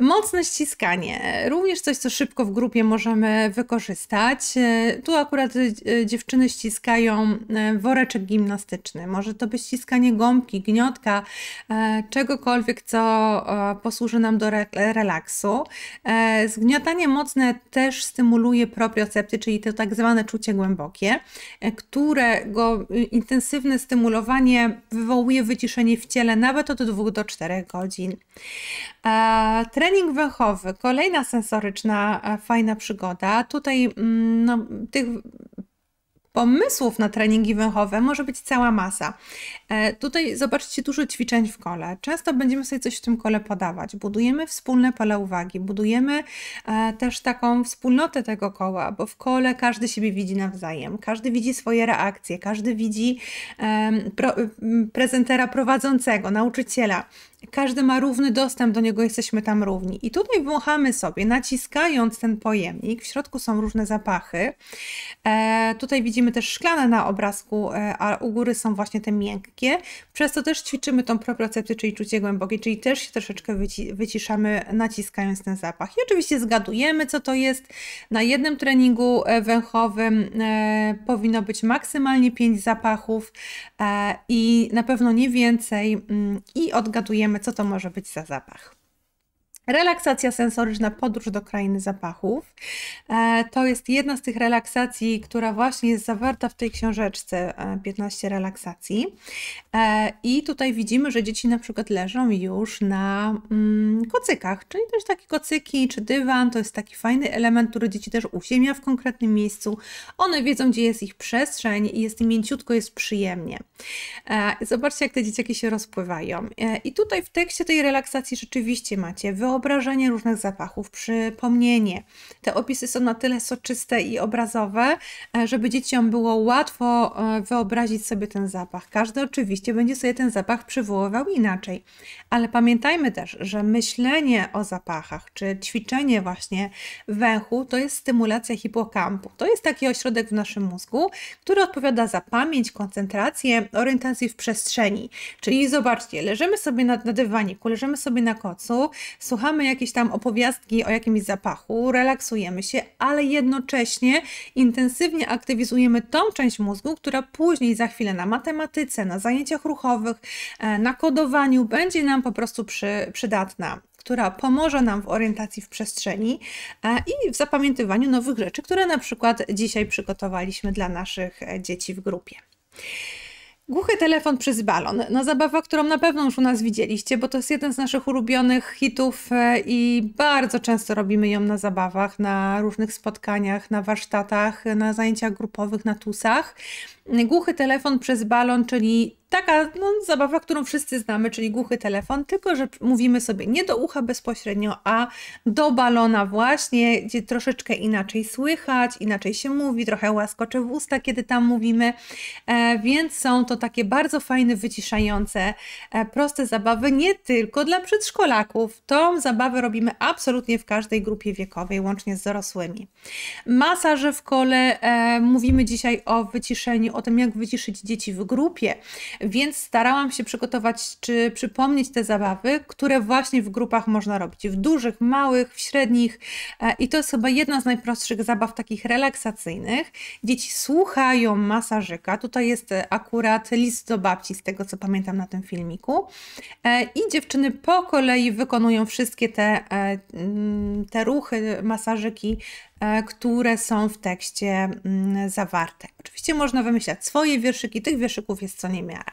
Mocne ściskanie, również coś, co szybko w grupie możemy wykorzystać. E, tu akurat e, dziewczyny ściskają e, woreczek gimnastyczny. Może to być ściskanie gąbki, gniotka, czegokolwiek, co posłuży nam do relaksu. Zgniotanie mocne też stymuluje propriocepcję, czyli to tak zwane czucie głębokie, którego y, intensywne stymulowanie wywołuje wyciszenie w ciele nawet od 2 do 4 godzin trening węchowy, kolejna sensoryczna, e, fajna przygoda. Tutaj mm, no, tych pomysłów na treningi węchowe może być cała masa. E, tutaj zobaczcie dużo ćwiczeń w kole. Często będziemy sobie coś w tym kole podawać. Budujemy wspólne pole uwagi, budujemy e, też taką wspólnotę tego koła, bo w kole każdy siebie widzi nawzajem, każdy widzi swoje reakcje, każdy widzi prezentera prowadzącego, nauczyciela. Każdy ma równy dostęp, do niego jesteśmy tam równi. I tutaj włochamy sobie, naciskając ten pojemnik. W środku są różne zapachy. E, tutaj widzimy też szklane na obrazku, a u góry są właśnie te miękkie szybkie, przez to też ćwiczymy tą propriocepcję, czyli czucie głębokie, czyli też się troszeczkę wyci wyciszamy, naciskając ten zapach. I oczywiście zgadujemy, co to jest. Na jednym treningu e, węchowym e, powinno być maksymalnie 5 zapachów e, i na pewno nie więcej mm, i odgadujemy, co to może być za zapach. Relaksacja sensoryczna, podróż do krainy zapachów. E, to jest jedna z tych relaksacji, która właśnie jest zawarta w tej książeczce 15 e, relaksacji. E, I tutaj widzimy, że dzieci na przykład leżą już na mm, kocykach, czyli też takie kocyki czy dywan. To jest taki fajny element, który dzieci też uziemia w konkretnym miejscu. One wiedzą, gdzie jest ich przestrzeń i jest mięciutko, jest przyjemnie. Zobaczcie, jak te dzieciaki się rozpływają. I tutaj w tekście tej relaksacji rzeczywiście macie wyobrażenie różnych zapachów, przypomnienie. Te opisy są na tyle soczyste i obrazowe, e, żeby dzieciom było łatwo e, wyobrazić sobie ten zapach. Każdy oczywiście będzie sobie ten zapach przywoływał inaczej. Ale pamiętajmy też, że myślenie o zapachach, czy ćwiczenie właśnie węchu, to jest stymulacja hipokampu. To jest taki ośrodek w naszym mózgu, który odpowiada za pamięć, koncentrację, orientację w przestrzeni. Czyli zobaczcie, leżymy sobie na, na dywaniku, leżymy sobie na kocu, słuchamy słuchamy jakieś tam opowiastki o jakimś zapachu, relaksujemy się, ale jednocześnie intensywnie aktywizujemy tą część mózgu, która później za chwilę na matematyce, na zajęciach ruchowych, e, na kodowaniu będzie nam po prostu przy, przydatna która pomoże nam w orientacji w przestrzeni e, i w zapamiętywaniu nowych rzeczy, które na przykład dzisiaj przygotowaliśmy dla naszych e, dzieci w grupie. Głuchy telefon przez balon. No zabawa, którą na pewno już u nas widzieliście, bo to jest jeden z naszych ulubionych hitów e, i bardzo często robimy ją na zabawach, na różnych spotkaniach, na warsztatach, na zajęciach grupowych, na tusach. Głuchy telefon przez balon, czyli taka no, zabawa, którą wszyscy znamy, czyli głuchy telefon, tylko że mówimy sobie nie do ucha bezpośrednio, a do balona właśnie, gdzie troszeczkę inaczej słychać, inaczej się mówi, trochę łaskocze w usta, kiedy tam mówimy, e, więc są to takie bardzo fajne, wyciszające, e, proste zabawy, nie tylko dla przedszkolaków. Tą zabawę robimy absolutnie w każdej grupie wiekowej, łącznie z dorosłymi. Masaże w kole, e, mówimy dzisiaj o wyciszeniu, o tym jak wyciszyć dzieci w grupie, więc starałam się przygotować czy przypomnieć te zabawy, które właśnie w grupach można robić. W dużych, małych, w średnich. E, I to jest chyba jedna z najprostszych zabaw takich relaksacyjnych. Dzieci słuchają masażyka. Tutaj jest akurat list do babci, z tego co pamiętam na tym filmiku. E, I dziewczyny po kolei wykonują wszystkie te, e, mm, te ruchy, masażyki E, które są w tekście mm, zawarte. Oczywiście można wymyślać swoje wierszyki, tych wierszyków jest co niemiara.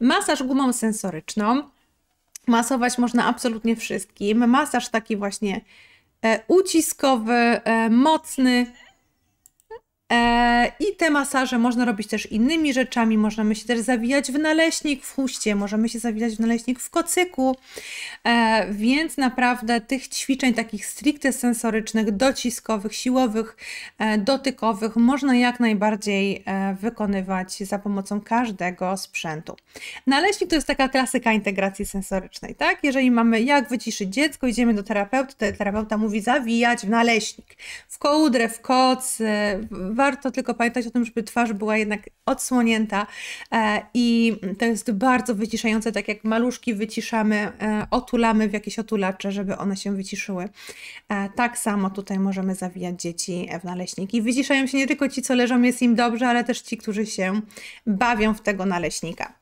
Masaż gumą sensoryczną. Masować można absolutnie wszystkim. Masaż taki właśnie e, uciskowy, e, mocny, E, I te masaże można robić też innymi rzeczami. Możemy się też zawijać w naleśnik w huście, możemy się zawijać w naleśnik w kocyku. E, więc naprawdę tych ćwiczeń takich stricte sensorycznych, dociskowych, siłowych, e, dotykowych można jak najbardziej wykonywać za pomocą każdego sprzętu. Naleśnik to jest taka klasyka integracji sensorycznej, tak? Jeżeli mamy jak wyciszyć dziecko, idziemy do terapeuty, terapeuta mówi zawijać w naleśnik, w kołdrę, w koc, w warto tylko pamiętać o tym, żeby twarz była jednak odsłonięta e, i to jest bardzo wyciszające, tak jak maluszki wyciszamy, e, otulamy w jakieś otulacze, żeby one się wyciszyły. E, tak samo tutaj możemy zawijać dzieci w naleśniki. Wyciszają się nie tylko ci, co leżą, jest im dobrze, ale też ci, którzy się bawią w tego naleśnika.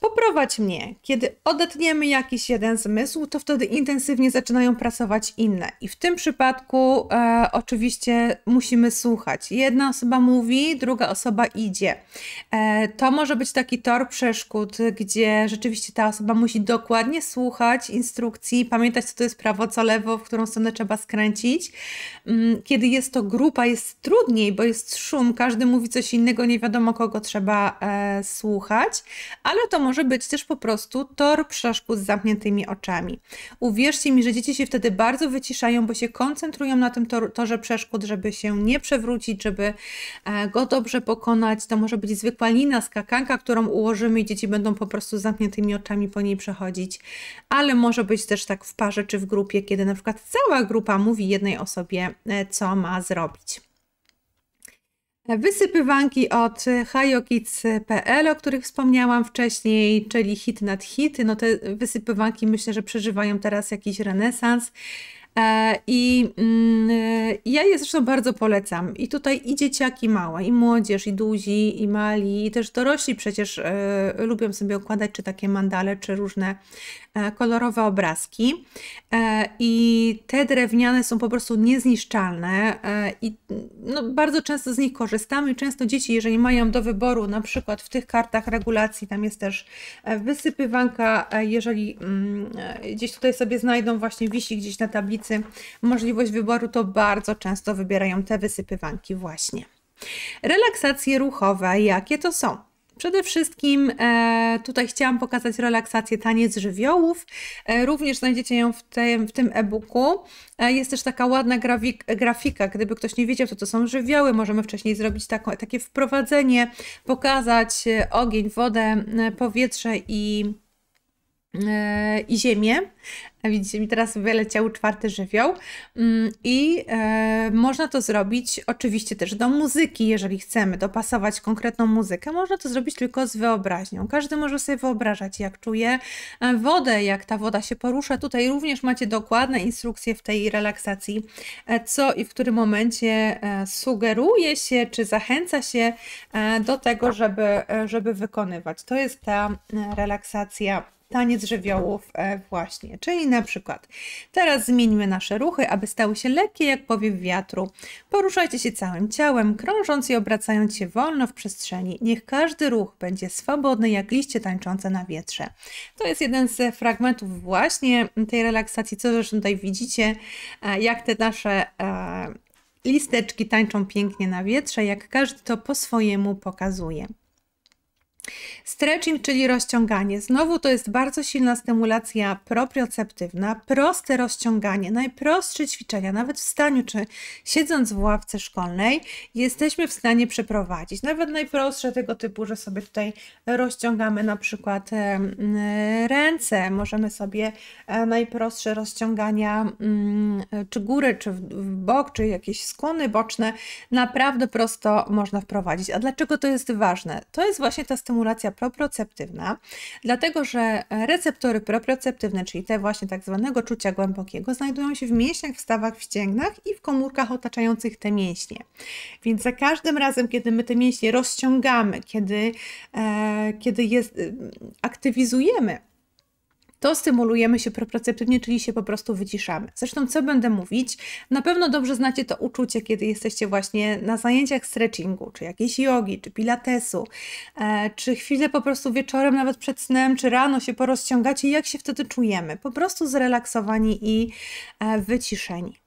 Poprowadź mnie. Kiedy odetniemy jakiś jeden zmysł, to wtedy intensywnie zaczynają pracować inne. I w tym przypadku e, oczywiście musimy słuchać. Jedna osoba mówi, druga osoba idzie. E, to może być taki tor przeszkód, gdzie rzeczywiście ta osoba musi dokładnie słuchać instrukcji, pamiętać, co to jest prawo, co lewo, w którą stronę trzeba skręcić. Mm, kiedy jest to grupa, jest trudniej, bo jest szum, każdy mówi coś innego, nie wiadomo kogo trzeba e, słuchać, ale to może być też po prostu tor przeszkód z zamkniętymi oczami. Uwierzcie mi, że dzieci się wtedy bardzo wyciszają, bo się koncentrują na tym tor torze przeszkód, żeby się nie przewrócić, żeby e, go dobrze pokonać. To może być zwykła lina, skakanka, którą ułożymy i dzieci będą po prostu z zamkniętymi oczami po niej przechodzić. Ale może być też tak w parze czy w grupie, kiedy na przykład cała grupa mówi jednej osobie, e, co ma zrobić. Wysypywanki od hayokids.pl, o których wspomniałam wcześniej, czyli hit nad hit. No te wysypywanki myślę, że przeżywają teraz jakiś renesans. E, I mm, ja je zresztą bardzo polecam. I tutaj i dzieciaki małe, i młodzież, i duzi, i mali, i też dorośli przecież e, lubią sobie układać czy takie mandale, czy różne E, kolorowe obrazki e, i te drewniane są po prostu niezniszczalne e, i no, bardzo często z nich korzystamy. Często dzieci, jeżeli mają do wyboru, na przykład w tych kartach regulacji, tam jest też wysypywanka, jeżeli mm, gdzieś tutaj sobie znajdą, właśnie wisi gdzieś na tablicy możliwość wyboru, to bardzo często wybierają te wysypywanki właśnie. Relaksacje ruchowe, jakie to są? Przede wszystkim e, tutaj chciałam pokazać relaksację taniec żywiołów. E, również znajdziecie ją w tym, w tym e-booku. E, jest też taka ładna grafika. Gdyby ktoś nie wiedział, co to są żywioły, możemy wcześniej zrobić takie wprowadzenie, pokazać ogień, wodę, powietrze i i ziemię. Widzicie, mi teraz wyleciał czwarty żywioł. Mm, I e, można to zrobić oczywiście też do muzyki, jeżeli chcemy dopasować konkretną muzykę. Można to zrobić tylko z wyobraźnią. Każdy może sobie wyobrażać, jak czuje e, wodę, jak ta woda się porusza. Tutaj również macie dokładne instrukcje w tej relaksacji, e, co i w którym momencie sugeruje się, czy zachęca się do tego, żeby, żeby wykonywać. To jest ta relaksacja taniec żywiołów e, właśnie, czyli na przykład teraz zmieńmy nasze ruchy, aby stały się lekkie jak powiew wiatru. Poruszajcie się całym ciałem, krążąc i obracając się wolno w przestrzeni. Niech każdy ruch będzie swobodny jak liście tańczące na wietrze. To jest jeden z fragmentów właśnie tej relaksacji, co zresztą tutaj widzicie, e, jak te nasze e, listeczki tańczą pięknie na wietrze, jak każdy to po swojemu pokazuje. Stretching, czyli rozciąganie. Znowu to jest bardzo silna stymulacja proprioceptywna, proste rozciąganie, najprostsze ćwiczenia, nawet w staniu czy siedząc w ławce szkolnej, jesteśmy w stanie przeprowadzić. Nawet najprostsze tego typu, że sobie tutaj rozciągamy na przykład ręce, możemy sobie e, najprostsze rozciągania mm, czy góry, czy w bok, czy jakieś skłony boczne, naprawdę prosto można wprowadzić. A dlaczego to jest ważne? To jest właśnie ta stymulacja stymulacja proprioceptywna, dlatego że e, receptory proprioceptywne, czyli te właśnie tak zwanego czucia głębokiego, znajdują się w mięśniach, w stawach, w ścięgnach i w komórkach otaczających te mięśnie. Więc za każdym razem, kiedy my te mięśnie rozciągamy, kiedy, e, kiedy je aktywizujemy, to stymulujemy się proprioceptywnie, czyli się po prostu wyciszamy. Zresztą, co będę mówić, na pewno dobrze znacie to uczucie, kiedy jesteście właśnie na zajęciach stretchingu, czy jakiejś jogi, czy pilatesu, e, czy chwilę po prostu wieczorem, nawet przed snem, czy rano się porozciągacie, jak się wtedy czujemy. Po prostu zrelaksowani i e, wyciszeni.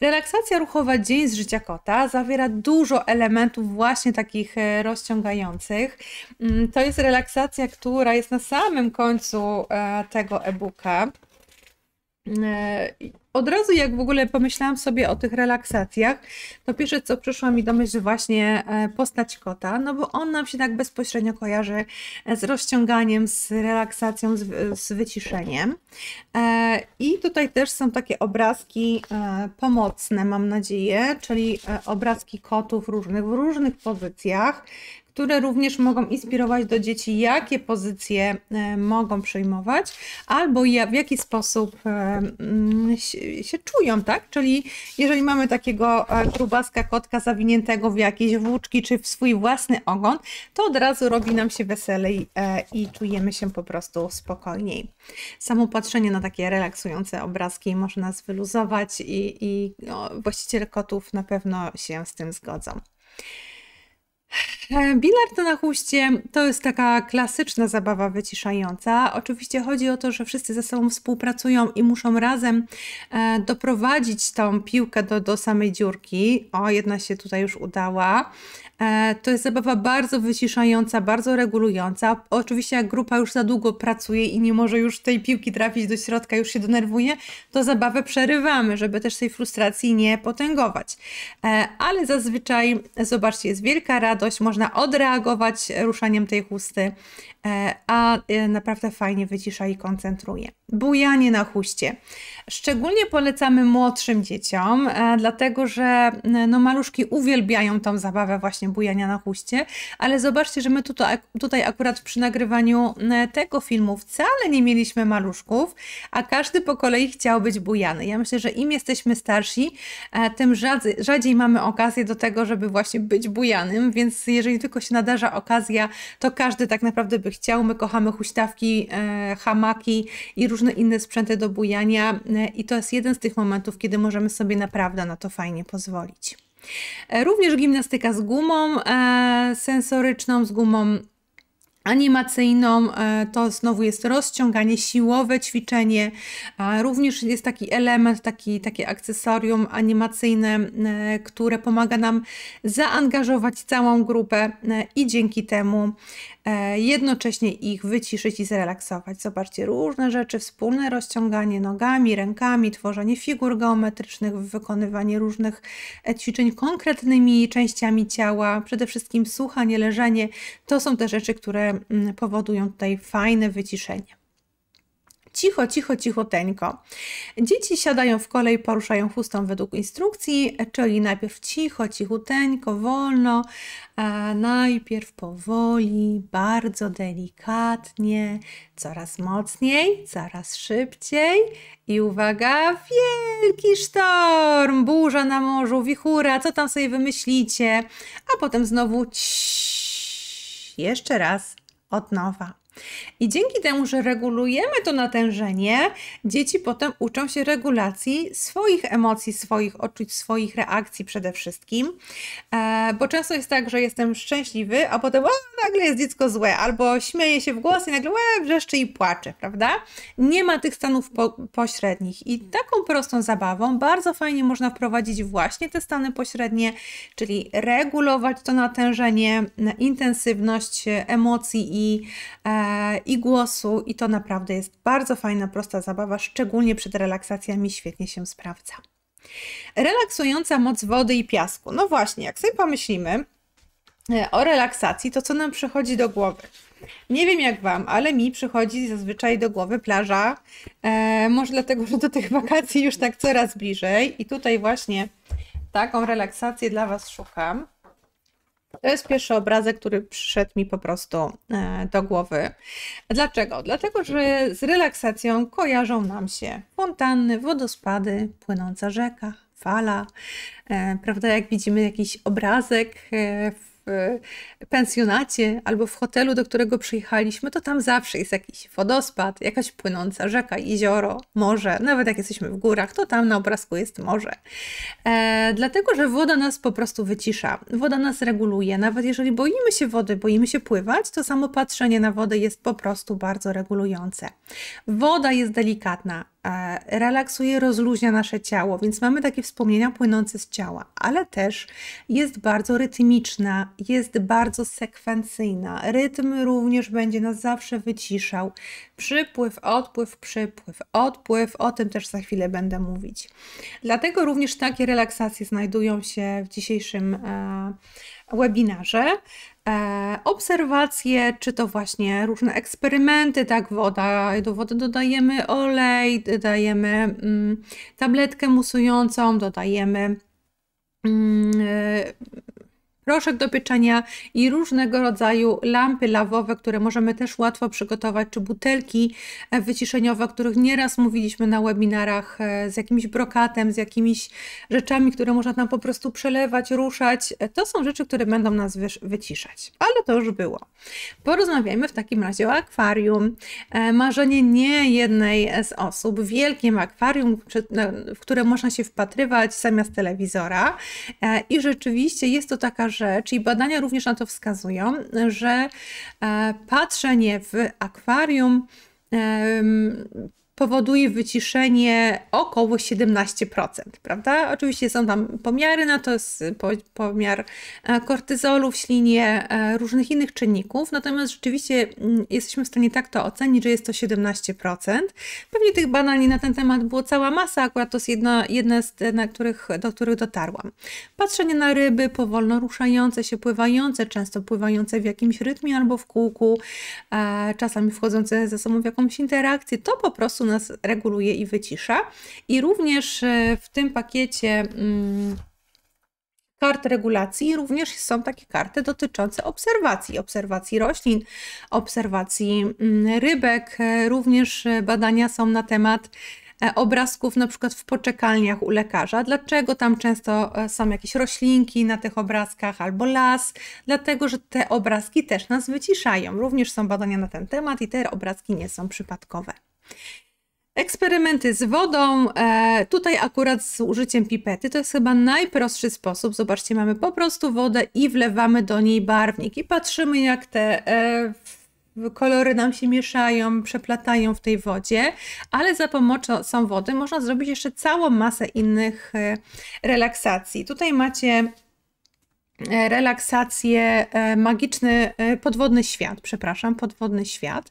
Relaksacja ruchowa Dzień z życia kota zawiera dużo elementów właśnie takich e, rozciągających. Mm, to jest relaksacja, która jest na samym końcu e, tego e-booka. Mm, e, od razu jak w ogóle pomyślałam sobie o tych relaksacjach, to pierwsze co przyszła mi do myśli właśnie e, postać kota, no bo on nam się tak bezpośrednio kojarzy e, z rozciąganiem, z relaksacją, z, z wyciszeniem. E, I tutaj też są takie obrazki pomocne, mam nadzieję, czyli obrazki kotów różnych w różnych pozycjach które również mogą inspirować do dzieci, jakie pozycje e, mogą przyjmować, albo w jaki sposób e, mm, się czują, tak? Czyli jeżeli mamy takiego e, grubaska kotka zawiniętego w jakieś włóczki czy w swój własny ogon, to od razu robi nam się weselej i czujemy się po prostu spokojniej. Samo patrzenie na takie relaksujące obrazki może nas wyluzować i, i no, właściciele kotów na pewno się z tym zgodzą. E, bilard na chuście to jest taka klasyczna zabawa wyciszająca. Oczywiście chodzi o to, że wszyscy ze sobą współpracują i muszą razem e, doprowadzić tą piłkę do, do samej dziurki. O, jedna się tutaj już udała. E, to jest zabawa bardzo wyciszająca, bardzo regulująca. Oczywiście jak grupa już za długo pracuje i nie może już tej piłki trafić do środka, już się denerwuje, to zabawę przerywamy, żeby też tej frustracji nie potęgować. E, ale zazwyczaj, zobaczcie, jest wielka radość, można odreagować ruszaniem tej chusty. E, a e, naprawdę fajnie wycisza i koncentruje. Bujanie na huście. Szczególnie polecamy młodszym dzieciom, e, dlatego że no, maluszki uwielbiają tą zabawę właśnie bujania na huście, ale zobaczcie, że my tutaj, tutaj akurat przy nagrywaniu tego filmu wcale nie mieliśmy maluszków, a każdy po kolei chciał być bujany. Ja myślę, że im jesteśmy starsi, tym rzadziej, rzadziej mamy okazję do tego, żeby właśnie być bujanym, więc jeżeli tylko się nadarza okazja, to każdy tak naprawdę by chciał. My kochamy huśtawki, e, hamaki i różne inne sprzęty do bujania e, i to jest jeden z tych momentów, kiedy możemy sobie naprawdę na to fajnie pozwolić. E, również gimnastyka z gumą sensoryczną, z gumą animacyjną, to znowu jest rozciąganie siłowe, ćwiczenie. Również jest taki element, taki, takie akcesorium animacyjne, które pomaga nam zaangażować całą grupę i dzięki temu E, jednocześnie ich wyciszyć i zrelaksować. Zobaczcie, różne rzeczy, wspólne rozciąganie nogami, rękami, tworzenie figur geometrycznych, wykonywanie różnych e, ćwiczeń konkretnymi częściami ciała, przede wszystkim słuchanie, leżenie, to są te rzeczy, które mm, powodują tutaj fajne wyciszenie cicho, cicho, cichoteńko. Dzieci siadają w kolej, poruszają chustą według instrukcji, czyli najpierw cicho, cichuteńko, wolno, a najpierw powoli, bardzo delikatnie, coraz mocniej, coraz szybciej i uwaga, wielki sztorm, burza na morzu, wichura, co tam sobie wymyślicie, a potem znowu ciii, jeszcze raz od nowa. I dzięki temu, że regulujemy to natężenie, dzieci potem uczą się regulacji swoich emocji, swoich odczuć, swoich reakcji przede wszystkim. E, bo często jest tak, że jestem szczęśliwy, a potem o, nagle jest dziecko złe, albo śmieje się w głos i nagle o, wrzeszczy i płacze, prawda? Nie ma tych stanów po pośrednich. I taką prostą zabawą bardzo fajnie można wprowadzić właśnie te stany pośrednie, czyli regulować to natężenie, intensywność e, emocji i e, i głosu, i to naprawdę jest bardzo fajna, prosta zabawa, szczególnie przed relaksacjami świetnie się sprawdza. Relaksująca moc wody i piasku. No właśnie, jak sobie pomyślimy e, o relaksacji, to co nam przychodzi do głowy? Nie wiem jak Wam, ale mi przychodzi zazwyczaj do głowy plaża. E, może dlatego, że do tych wakacji już tak coraz bliżej i tutaj właśnie taką relaksację dla Was szukam. To jest pierwszy obrazek, który przyszedł mi po prostu e, do głowy. Dlaczego? Dlatego, że z relaksacją kojarzą nam się fontanny, wodospady, płynąca rzeka, fala. E, prawda, jak widzimy jakiś obrazek e, w w e, pensjonacie albo w hotelu, do którego przyjechaliśmy, to tam zawsze jest jakiś wodospad, jakaś płynąca rzeka, jezioro, morze. Nawet jak jesteśmy w górach, to tam na obrazku jest morze. E, dlatego, że woda nas po prostu wycisza. Woda nas reguluje. Nawet jeżeli boimy się wody, boimy się pływać, to samo patrzenie na wodę jest po prostu bardzo regulujące. Woda jest delikatna. E, relaksuje, rozluźnia nasze ciało, więc mamy takie wspomnienia płynące z ciała, ale też jest bardzo rytmiczna, jest bardzo sekwencyjna. Rytm również będzie nas zawsze wyciszał. Przypływ, odpływ, przypływ, odpływ, o tym też za chwilę będę mówić. Dlatego również takie relaksacje znajdują się w dzisiejszym e, webinarze e, obserwacje, czy to właśnie różne eksperymenty, tak, woda, do wody dodajemy olej, dodajemy mm, tabletkę musującą, dodajemy mm, proszek do pieczenia i różnego rodzaju lampy lawowe, które możemy też łatwo przygotować, czy butelki e, wyciszeniowe, o których nieraz mówiliśmy na webinarach e, z jakimś brokatem, z jakimiś rzeczami, które można tam po prostu przelewać, ruszać. E, to są rzeczy, które będą nas wyciszać, ale to już było. Porozmawiajmy w takim razie o akwarium. Marzenie nie jednej z osób. Wielkim akwarium, w które można się wpatrywać zamiast telewizora i rzeczywiście jest to taka rzecz, i badania również na to wskazują, że e, patrzenie w akwarium powoduje wyciszenie około 17%, prawda? Oczywiście są tam pomiary na to, jest pomiar e, kortyzolu w ślinie, e, różnych innych czynników, natomiast rzeczywiście mm, jesteśmy w stanie tak to ocenić, że jest to 17%. Pewnie tych badań na ten temat było cała masa, akurat to jest jedna, jedna z tych, na których, do których dotarłam. Patrzenie na ryby powolno ruszające się, pływające, często pływające w jakimś rytmie albo w kółku, e, czasami wchodzące ze sobą w jakąś interakcję, to po prostu prostu nas reguluje i wycisza. I również e, w tym pakiecie mm, kart regulacji również są takie karty dotyczące obserwacji, obserwacji roślin, obserwacji mm, rybek, e, również e, badania są na temat obrazków na przykład w poczekalniach u lekarza. Dlaczego tam często są jakieś roślinki na tych obrazkach albo las? Dlatego, że te obrazki też nas wyciszają. Również są badania na ten temat i te obrazki nie są przypadkowe. Eksperymenty z wodą, e, tutaj akurat z użyciem pipety, to jest chyba najprostszy sposób. Zobaczcie, mamy po prostu wodę i wlewamy do niej barwnik i patrzymy jak te e, kolory nam się mieszają, przeplatają w tej wodzie, ale za pomocą wody można zrobić jeszcze całą masę innych e, relaksacji. Tutaj macie e, relaksację e, magiczny podwodny świat, przepraszam, podwodny świat.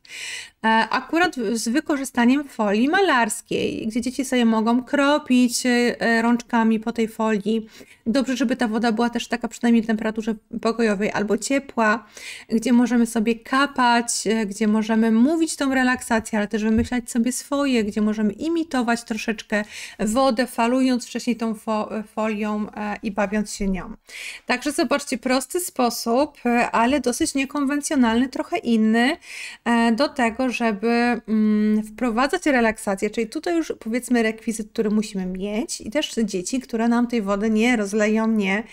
E, akurat z wykorzystaniem folii malarskiej, gdzie dzieci sobie mogą kropić e, rączkami po tej folii. Dobrze, żeby ta woda była też taka przynajmniej w temperaturze pokojowej albo ciepła, gdzie możemy sobie kapać, e, gdzie możemy mówić tą relaksację, ale też wymyślać sobie swoje, gdzie możemy imitować troszeczkę wodę, falując wcześniej tą fo folią i bawiąc się nią. Także zobaczcie, prosty sposób, ale dosyć niekonwencjonalny, trochę inny do tego, żeby mm, wprowadzać relaksację, czyli tutaj już powiedzmy rekwizyt, który musimy mieć i też dzieci, które nam tej wody nie rozleją, nie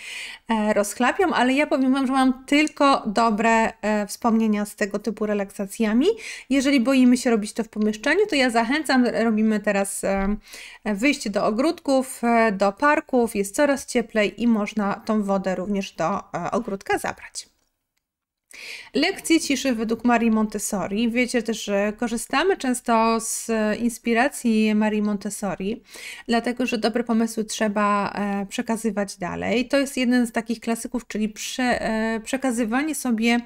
e, rozchlapią, ale ja powiem wam, że mam tylko dobre e, wspomnienia z tego typu relaksacjami. Jeżeli boimy się robić to w pomieszczeniu, to ja zachęcam, robimy teraz e, wyjście do ogródków, e, do parków, jest coraz cieplej i można tą wodę również do e, ogródka zabrać. Lekcje ciszy według Marii Montessori. Wiecie też, że korzystamy często z inspiracji Marii Montessori, dlatego że dobre pomysły trzeba e, przekazywać dalej. To jest jeden z takich klasyków, czyli prze, e, przekazywanie sobie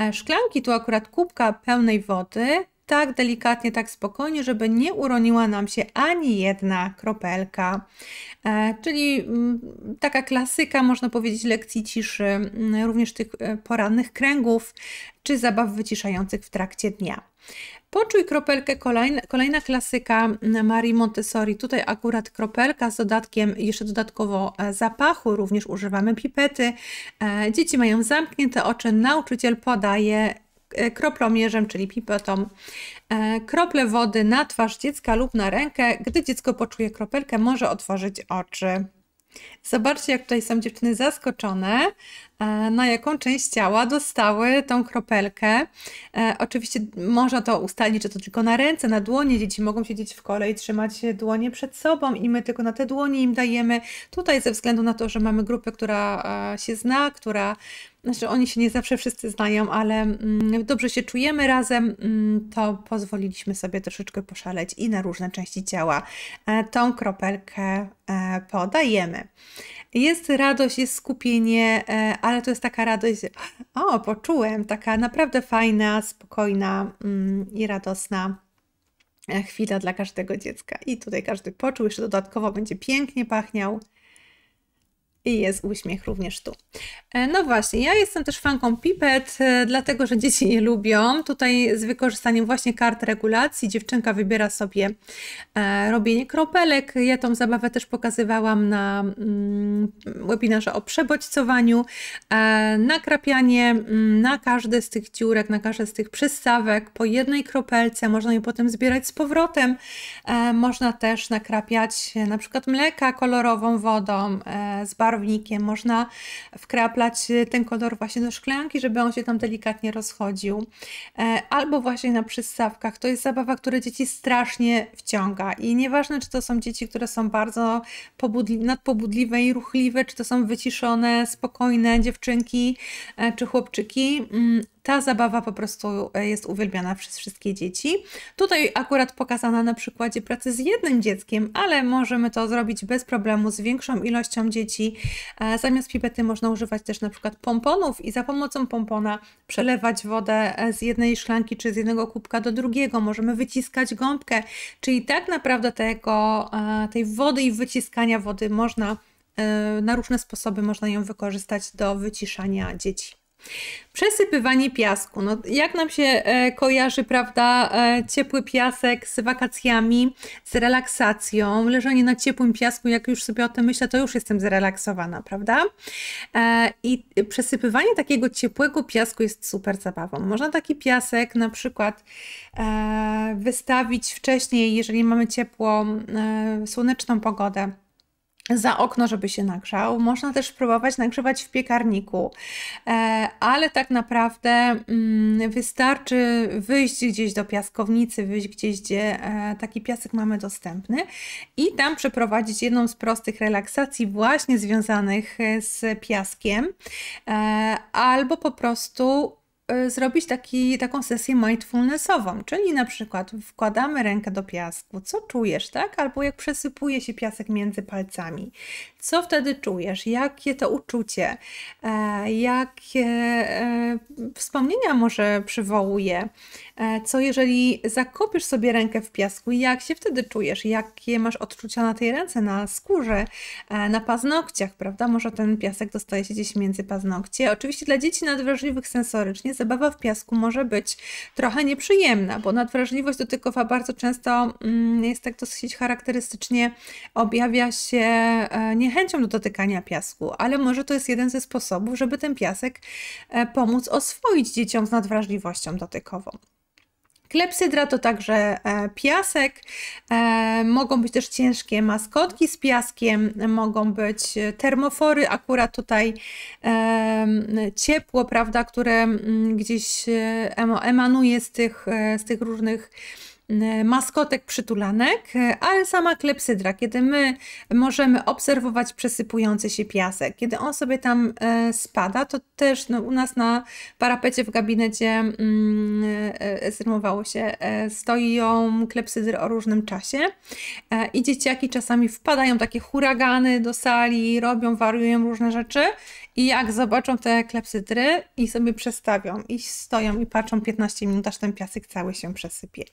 e, szklanki, tu akurat kubka pełnej wody tak delikatnie, tak spokojnie, żeby nie uroniła nam się ani jedna kropelka. E, czyli mm, taka klasyka, można powiedzieć, lekcji ciszy, mm, również tych e, porannych kręgów czy zabaw wyciszających w trakcie dnia. Poczuj kropelkę, kolejna, kolejna klasyka mm, Marii Montessori. Tutaj akurat kropelka z dodatkiem, jeszcze dodatkowo e, zapachu, również używamy pipety. Dzieci mają zamknięte oczy, nauczyciel podaje E, kroplomierzem, czyli pipetą, e, krople wody na twarz dziecka lub na rękę. Gdy dziecko poczuje kropelkę, może otworzyć oczy. Zobaczcie, jak tutaj są dziewczyny zaskoczone, E, na jaką część ciała dostały tą kropelkę. E, oczywiście można to ustalić, że to tylko na ręce, na dłonie. Dzieci mogą siedzieć w kole i trzymać dłonie przed sobą i my tylko na te dłonie im dajemy. Tutaj ze względu na to, że mamy grupę, która e, się zna, która znaczy oni się nie zawsze wszyscy znają, ale mm, dobrze się czujemy razem, mm, to pozwoliliśmy sobie troszeczkę poszaleć i na różne części ciała tą kropelkę podajemy. Jest radość, jest skupienie, e, ale to jest taka radość, o, poczułem, taka naprawdę fajna, spokojna mm, i radosna e, chwila dla każdego dziecka. I tutaj każdy poczuł, jeszcze dodatkowo będzie pięknie pachniał. I jest uśmiech również tu. E, no właśnie, ja jestem też fanką pipet, e, dlatego że dzieci je lubią. Tutaj z wykorzystaniem właśnie kart regulacji dziewczynka wybiera sobie e, robienie kropelek. Ja tą zabawę też pokazywałam na mm, webinarze o przebodźcowaniu, nakrapianie na mm, każde z tych dziurek, na każde z tych przystawek po jednej kropelce. Można je potem zbierać z powrotem. Można też nakrapiać na przykład mleka kolorową wodą z bardzo barwnikiem, można wkraplać y, ten kolor właśnie do szklanki, żeby on się tam delikatnie rozchodził. E, albo właśnie na przystawkach. To jest zabawa, która dzieci strasznie wciąga i nieważne, czy to są dzieci, które są bardzo pobudli nadpobudliwe i ruchliwe, czy to są wyciszone, spokojne dziewczynki e, czy chłopczyki, mm, ta zabawa po prostu e, jest uwielbiana przez wszystkie dzieci. Tutaj akurat pokazana na przykładzie pracy z jednym dzieckiem, ale możemy to zrobić bez problemu z większą ilością dzieci. E, zamiast pipety można używać też na przykład pomponów i za pomocą pompona przelewać wodę e, z jednej szklanki czy z jednego kubka do drugiego. Możemy wyciskać gąbkę, czyli tak naprawdę tego, tej wody i wyciskania wody można na różne sposoby można ją wykorzystać do wyciszania dzieci. Przesypywanie piasku. No, jak nam się e, kojarzy, prawda, e, ciepły piasek z wakacjami, z relaksacją, leżenie na ciepłym piasku, jak już sobie o tym myślę, to już jestem zrelaksowana, prawda? E, I przesypywanie takiego ciepłego piasku jest super zabawą. Można taki piasek na przykład e, wystawić wcześniej, jeżeli mamy ciepłą e, słoneczną pogodę za okno, żeby się nagrzał. Można też próbować nagrzewać w piekarniku, e, ale tak naprawdę mm, wystarczy wyjść gdzieś do piaskownicy, wyjść gdzieś, gdzie e, taki piasek mamy dostępny i tam przeprowadzić jedną z prostych relaksacji właśnie związanych e, z piaskiem albo po prostu Y, zrobić taki, taką sesję mindfulnessową, czyli na przykład wkładamy rękę do piasku, co czujesz, tak? Albo jak przesypuje się piasek między palcami, co wtedy czujesz, jakie to uczucie, e, jakie e, wspomnienia może przywołuje, e, co jeżeli zakopisz sobie rękę w piasku, jak się wtedy czujesz, jakie masz odczucia na tej ręce, na skórze, na paznokciach, prawda? Może ten piasek dostaje się gdzieś między paznokcie. Oczywiście dla dzieci nadwrażliwych sensorycznie zabawa w piasku może być trochę nieprzyjemna, bo nadwrażliwość dotykowa bardzo często mm, jest tak dosyć charakterystycznie objawia się e, niechęcią do dotykania piasku, ale może to jest jeden ze sposobów, żeby ten piasek e, pomóc oswoić dzieciom z nadwrażliwością dotykową. Klepsydra to także e, piasek, e, mogą być też ciężkie maskotki z piaskiem, mogą być termofory, akurat tutaj ciepło, prawda, które mm, gdzieś e, emanuje z tych, z tych różnych E, maskotek przytulanek, e, ale sama klepsydra, kiedy my możemy obserwować przesypujący się piasek, kiedy on sobie tam e, spada, to też no, u nas na parapecie w gabinecie mm, zrymowało się, stoją klepsydry o różnym czasie i dzieciaki czasami wpadają takie huragany do sali, robią, wariują różne rzeczy i jak zobaczą te klepsydry i sobie przestawią i stoją i patrzą 15 minut, aż ten piasek cały się przesypie.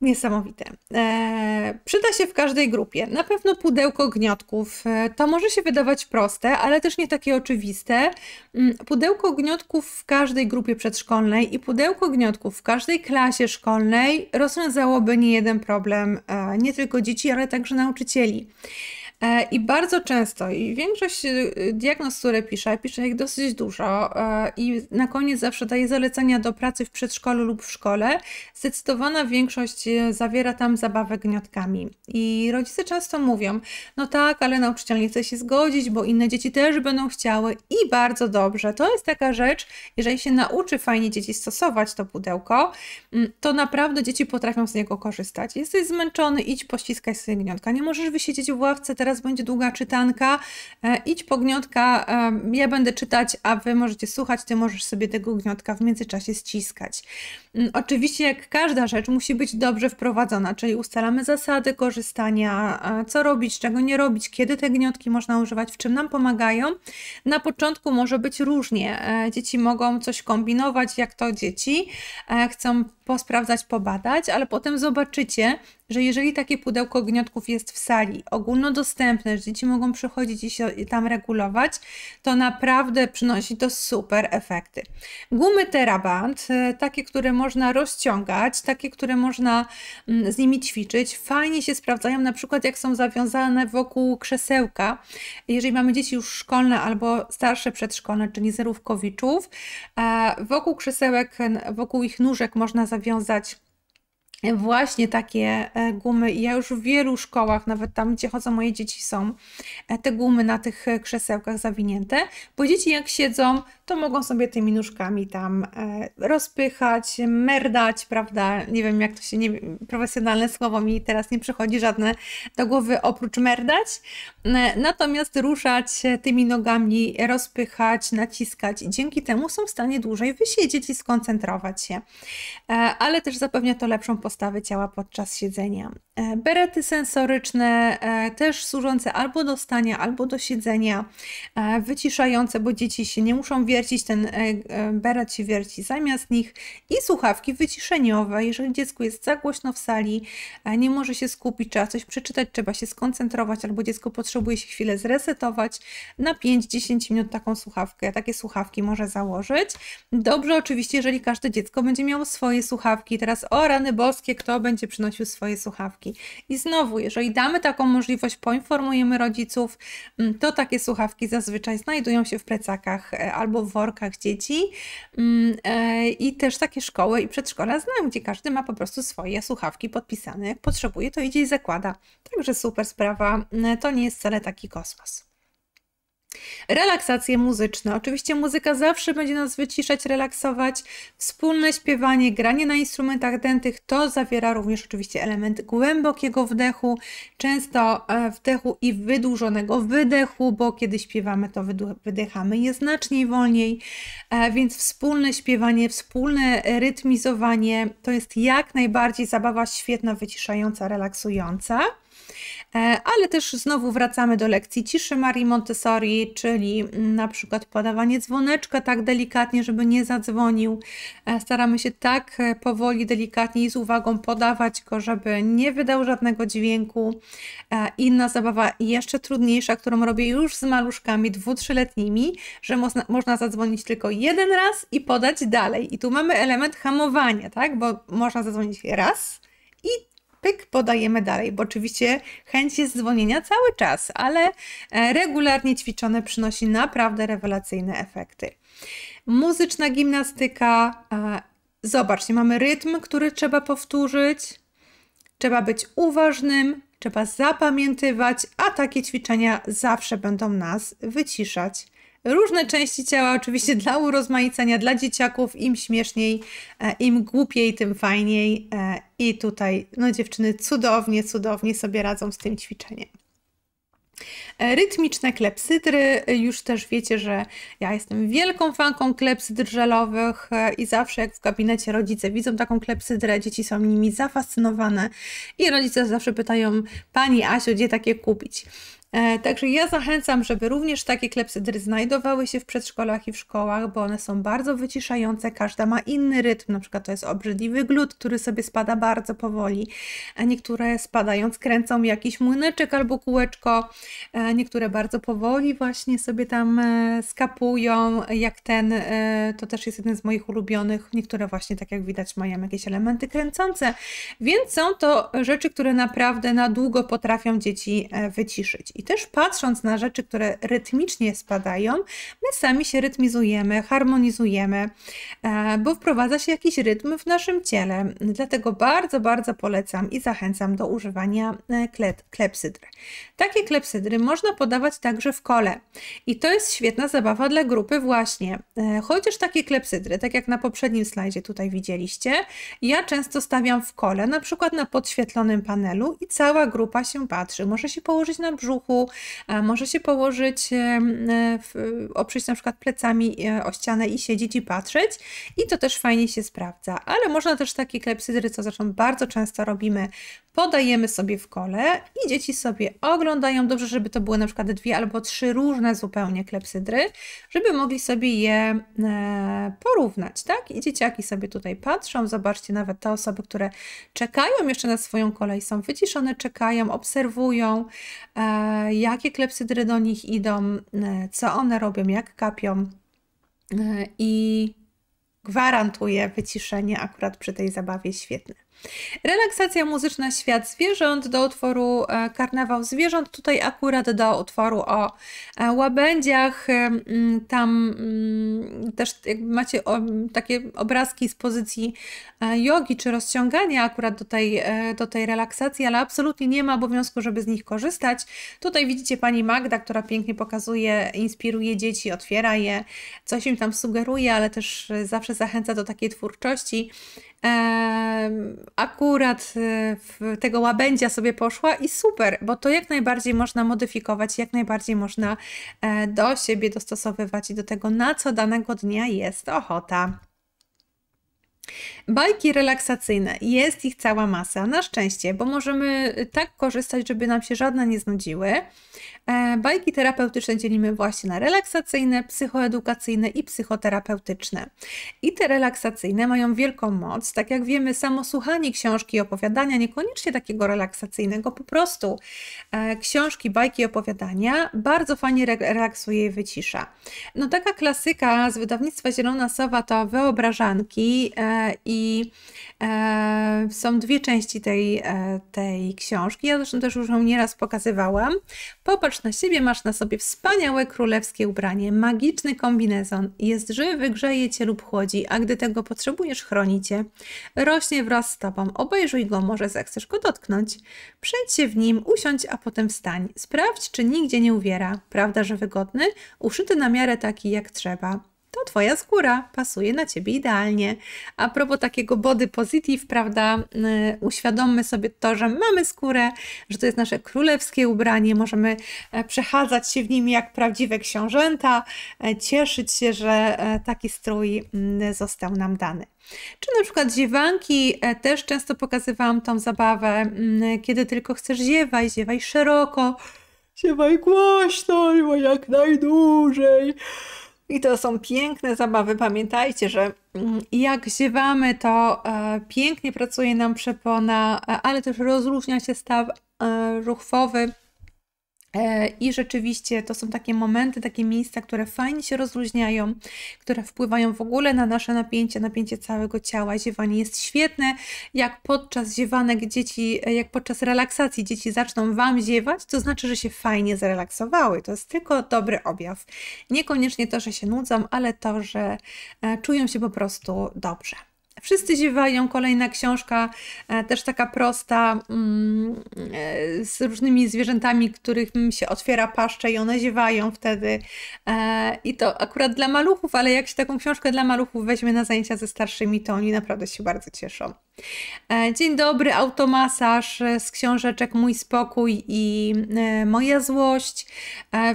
Niesamowite. E, przyda się w każdej grupie. Na pewno pudełko gniotków. E, to może się wydawać proste, ale też nie takie oczywiste. Mm, pudełko gniotków w każdej grupie przedszkolnej i pudełko gniotków w każdej klasie szkolnej rozwiązałoby nie jeden problem e, nie tylko dzieci, ale także nauczycieli. E, I bardzo często, i większość y, diagnoz, które piszę, piszę ich dosyć dużo, e, i na koniec zawsze daję zalecenia do pracy w przedszkolu lub w szkole. Zdecydowana większość y, zawiera tam zabawę gniotkami. I rodzice często mówią: No tak, ale nauczyciel nie chce się zgodzić, bo inne dzieci też będą chciały, i bardzo dobrze. To jest taka rzecz, jeżeli się nauczy fajnie dzieci stosować to pudełko, mm, to naprawdę dzieci potrafią z niego korzystać. Jesteś zmęczony, idź pościskać sobie gniotka. Nie możesz wysiedzieć w ławce, teraz teraz będzie długa czytanka, e, idź po gniotka, e, ja będę czytać, a Wy możecie słuchać, Ty możesz sobie tego gniotka w międzyczasie ściskać. Mm, oczywiście jak każda rzecz musi być dobrze wprowadzona, czyli ustalamy zasady korzystania, e, co robić, czego nie robić, kiedy te gniotki można używać, w czym nam pomagają. Na początku może być różnie. Dzieci mogą coś kombinować, jak to dzieci chcą posprawdzać, pobadać, ale potem zobaczycie, że jeżeli takie pudełko gniotków jest w sali ogólnodostępne, że dzieci mogą przychodzić i się tam regulować, to naprawdę przynosi to super efekty. Gumy teraband, e, takie, które można rozciągać, takie, które można mm, z nimi ćwiczyć, fajnie się sprawdzają na przykład jak są zawiązane wokół krzesełka. Jeżeli mamy dzieci już szkolne albo starsze przedszkolne, czyli zerówkowiczów, e, wokół krzesełek, wokół ich nóżek można zawiązać właśnie takie e, gumy. I ja już w wielu szkołach, nawet tam, gdzie chodzą moje dzieci, są e, te gumy na tych e, krzesełkach zawinięte, bo dzieci jak siedzą, to mogą sobie tymi nóżkami tam rozpychać, merdać, prawda? Nie wiem, jak to się, nie profesjonalne słowo mi teraz nie przychodzi żadne do głowy oprócz merdać. Natomiast ruszać tymi nogami, rozpychać, naciskać i dzięki temu są w stanie dłużej wysiedzieć i skoncentrować się. Ale też zapewnia to lepszą postawy ciała podczas siedzenia. E, berety sensoryczne, e, też służące albo do stania, albo do siedzenia, e, wyciszające, bo dzieci się nie muszą wiercić, ten beret się wierci zamiast nich i słuchawki wyciszeniowe, jeżeli dziecko jest za głośno w sali, nie może się skupić, trzeba coś przeczytać, trzeba się skoncentrować, albo dziecko potrzebuje się chwilę zresetować, na 5-10 minut taką słuchawkę, takie słuchawki może założyć. Dobrze oczywiście, jeżeli każde dziecko będzie miało swoje słuchawki, teraz o rany, bo kto będzie przynosił swoje słuchawki. I znowu, jeżeli damy taką możliwość, poinformujemy rodziców, mm, to takie słuchawki zazwyczaj znajdują się w plecakach e, albo w workach dzieci. Mm, e, I też takie szkoły i przedszkola znam, gdzie każdy ma po prostu swoje słuchawki podpisane. Jak potrzebuje, to idzie i zakłada. Także super sprawa. Mm, to nie jest wcale taki kosmos. Relaksacje muzyczne. Oczywiście muzyka zawsze będzie nas wyciszać, relaksować. Wspólne śpiewanie, granie na instrumentach dętych to zawiera również oczywiście element głębokiego wdechu, często e, wdechu i wydłużonego wydechu, bo kiedy śpiewamy, to wydychamy je znacznie wolniej. E, więc wspólne śpiewanie, wspólne rytmizowanie to jest jak najbardziej zabawa świetna, wyciszająca, relaksująca. E, ale też znowu wracamy do lekcji ciszy Marii Montessori, czyli mm, na przykład podawanie dzwoneczka tak delikatnie, żeby nie zadzwonił. E, staramy się tak e, powoli, delikatnie i z uwagą podawać go, żeby nie wydał żadnego dźwięku. Inna zabawa, jeszcze trudniejsza, którą robię już z maluszkami dwu-trzyletnimi, że można, można zadzwonić tylko jeden raz i podać dalej. I tu mamy element hamowania, tak? Bo można zadzwonić raz i pyk, podajemy dalej, bo oczywiście chęć jest dzwonienia cały czas, ale e, regularnie ćwiczone przynosi naprawdę rewelacyjne efekty. Muzyczna gimnastyka. E, zobaczcie, mamy rytm, który trzeba powtórzyć. Trzeba być uważnym, trzeba zapamiętywać, a takie ćwiczenia zawsze będą nas wyciszać różne części ciała, oczywiście dla urozmaicenia, dla dzieciaków, im śmieszniej, e, im głupiej, tym fajniej. E, I tutaj, no dziewczyny cudownie, cudownie sobie radzą z tym ćwiczeniem. E, rytmiczne klepsydry, już też wiecie, że ja jestem wielką fanką klepsydr żelowych i zawsze jak w gabinecie rodzice widzą taką klepsydrę, dzieci są nimi zafascynowane i rodzice zawsze pytają Pani Asiu, gdzie takie kupić? E, także ja zachęcam, żeby również takie klepsydry znajdowały się w przedszkolach i w szkołach, bo one są bardzo wyciszające, każda ma inny rytm, na przykład to jest obrzydliwy glut, który sobie spada bardzo powoli, a niektóre spadając kręcą jakiś młyneczek albo kółeczko, e, niektóre bardzo powoli właśnie sobie tam e, skapują, jak ten, to też jest jeden z moich ulubionych, niektóre właśnie tak jak widać mają jakieś elementy kręcące, więc są to rzeczy, które naprawdę na długo potrafią dzieci wyciszyć. I też patrząc na rzeczy, które rytmicznie spadają, my sami się rytmizujemy, harmonizujemy, e, bo wprowadza się jakiś rytm w naszym ciele. Dlatego bardzo, bardzo polecam i zachęcam do używania e, klepsydr. Takie klepsydry można podawać także w kole. I to jest świetna zabawa dla grupy właśnie. E, chociaż takie klepsydry, tak jak na poprzednim slajdzie tutaj widzieliście, ja często stawiam w kole, na przykład na podświetlonym panelu i cała grupa się patrzy. Może się położyć na brzuchu, brzuchu, może się położyć, e, oprzeć na przykład plecami e, o ścianę i siedzieć i patrzeć i to też fajnie się sprawdza. Ale można też takie klepsydry, co zresztą bardzo często robimy, podajemy sobie w kole i dzieci sobie oglądają. Dobrze, żeby to były na przykład dwie albo trzy różne zupełnie klepsydry, żeby mogli sobie je e, porównać, tak? I dzieciaki sobie tutaj patrzą. Zobaczcie, nawet te osoby, które czekają jeszcze na swoją kolej, są wyciszone, czekają, obserwują, e, jakie klepsydry do nich idą, e, co one robią, jak kapią. I gwarantuje wyciszenie akurat przy tej zabawie świetne. Relaksacja muzyczna Świat Zwierząt do utworu e, Karnawał Zwierząt, tutaj akurat do utworu o e, łabędziach. E, tam mm, też macie takie obrazki z pozycji jogi czy rozciągania akurat do tej, do tej relaksacji, ale absolutnie nie ma obowiązku, żeby z nich korzystać. Tutaj widzicie pani Magda, która pięknie pokazuje, inspiruje dzieci, otwiera je, coś im tam sugeruje, ale też zawsze zachęca do takiej twórczości akurat e, tego łabędzia sobie poszła i super, bo to jak najbardziej można modyfikować, jak najbardziej można e, do siebie dostosowywać i do tego, na co danego dnia jest ochota. Bajki relaksacyjne. Jest ich cała masa, na szczęście, bo możemy y, tak korzystać, żeby nam się żadne nie znudziły. E, bajki terapeutyczne dzielimy właśnie na relaksacyjne, psychoedukacyjne i psychoterapeutyczne. I te relaksacyjne mają wielką moc. Tak jak wiemy, samo słuchanie książki, opowiadania, niekoniecznie takiego relaksacyjnego, po prostu e, książki, bajki, opowiadania bardzo fajnie relaksuje i wycisza. No taka klasyka z wydawnictwa Zielona Sowa to wyobrażanki. E, i e, są dwie części tej, e, tej książki. Ja zresztą też już ją nieraz pokazywałam. Popatrz na siebie, masz na sobie wspaniałe królewskie ubranie, magiczny kombinezon. Jest żywy, grzeje cię lub chłodzi, a gdy tego potrzebujesz, chroni cię. Rośnie wraz z tobą. Obejrzyj go, może zechcesz go dotknąć. Przejdź się w nim, usiądź, a potem wstań. Sprawdź, czy nigdzie nie uwiera. Prawda, że wygodny? Uszyty na miarę taki, jak trzeba to Twoja skóra pasuje na Ciebie idealnie. A propos takiego body positive, prawda, y, uświadommy sobie to, że mamy skórę, że to jest nasze królewskie ubranie, możemy e, przechadzać się w nim jak prawdziwe książęta, e, cieszyć się, że e, taki strój mm, został nam dany. Czy na przykład ziewanki, też często pokazywałam tą zabawę, mm, kiedy tylko chcesz ziewaj, ziewaj szeroko, ziewaj głośno, albo jak najdłużej. I to są piękne zabawy. Pamiętajcie, że mm, jak ziewamy, to e, pięknie pracuje nam przepona, e, ale też rozróżnia się staw e, ruchwowy E, I rzeczywiście to są takie momenty, takie miejsca, które fajnie się rozluźniają, które wpływają w ogóle na nasze napięcie, napięcie całego ciała. Ziewanie jest świetne. Jak podczas ziewanek dzieci, e, jak podczas relaksacji dzieci zaczną Wam ziewać, to znaczy, że się fajnie zrelaksowały. To jest tylko dobry objaw. Niekoniecznie to, że się nudzą, ale to, że e, czują się po prostu dobrze. Wszyscy ziewają, kolejna książka, e, też taka prosta, mm, e, z różnymi zwierzętami, których się otwiera paszcze i one ziewają wtedy. E, I to akurat dla maluchów, ale jak się taką książkę dla maluchów weźmie na zajęcia ze starszymi, to oni naprawdę się bardzo cieszą. Dzień dobry, automasaż z książeczek Mój spokój i Moja złość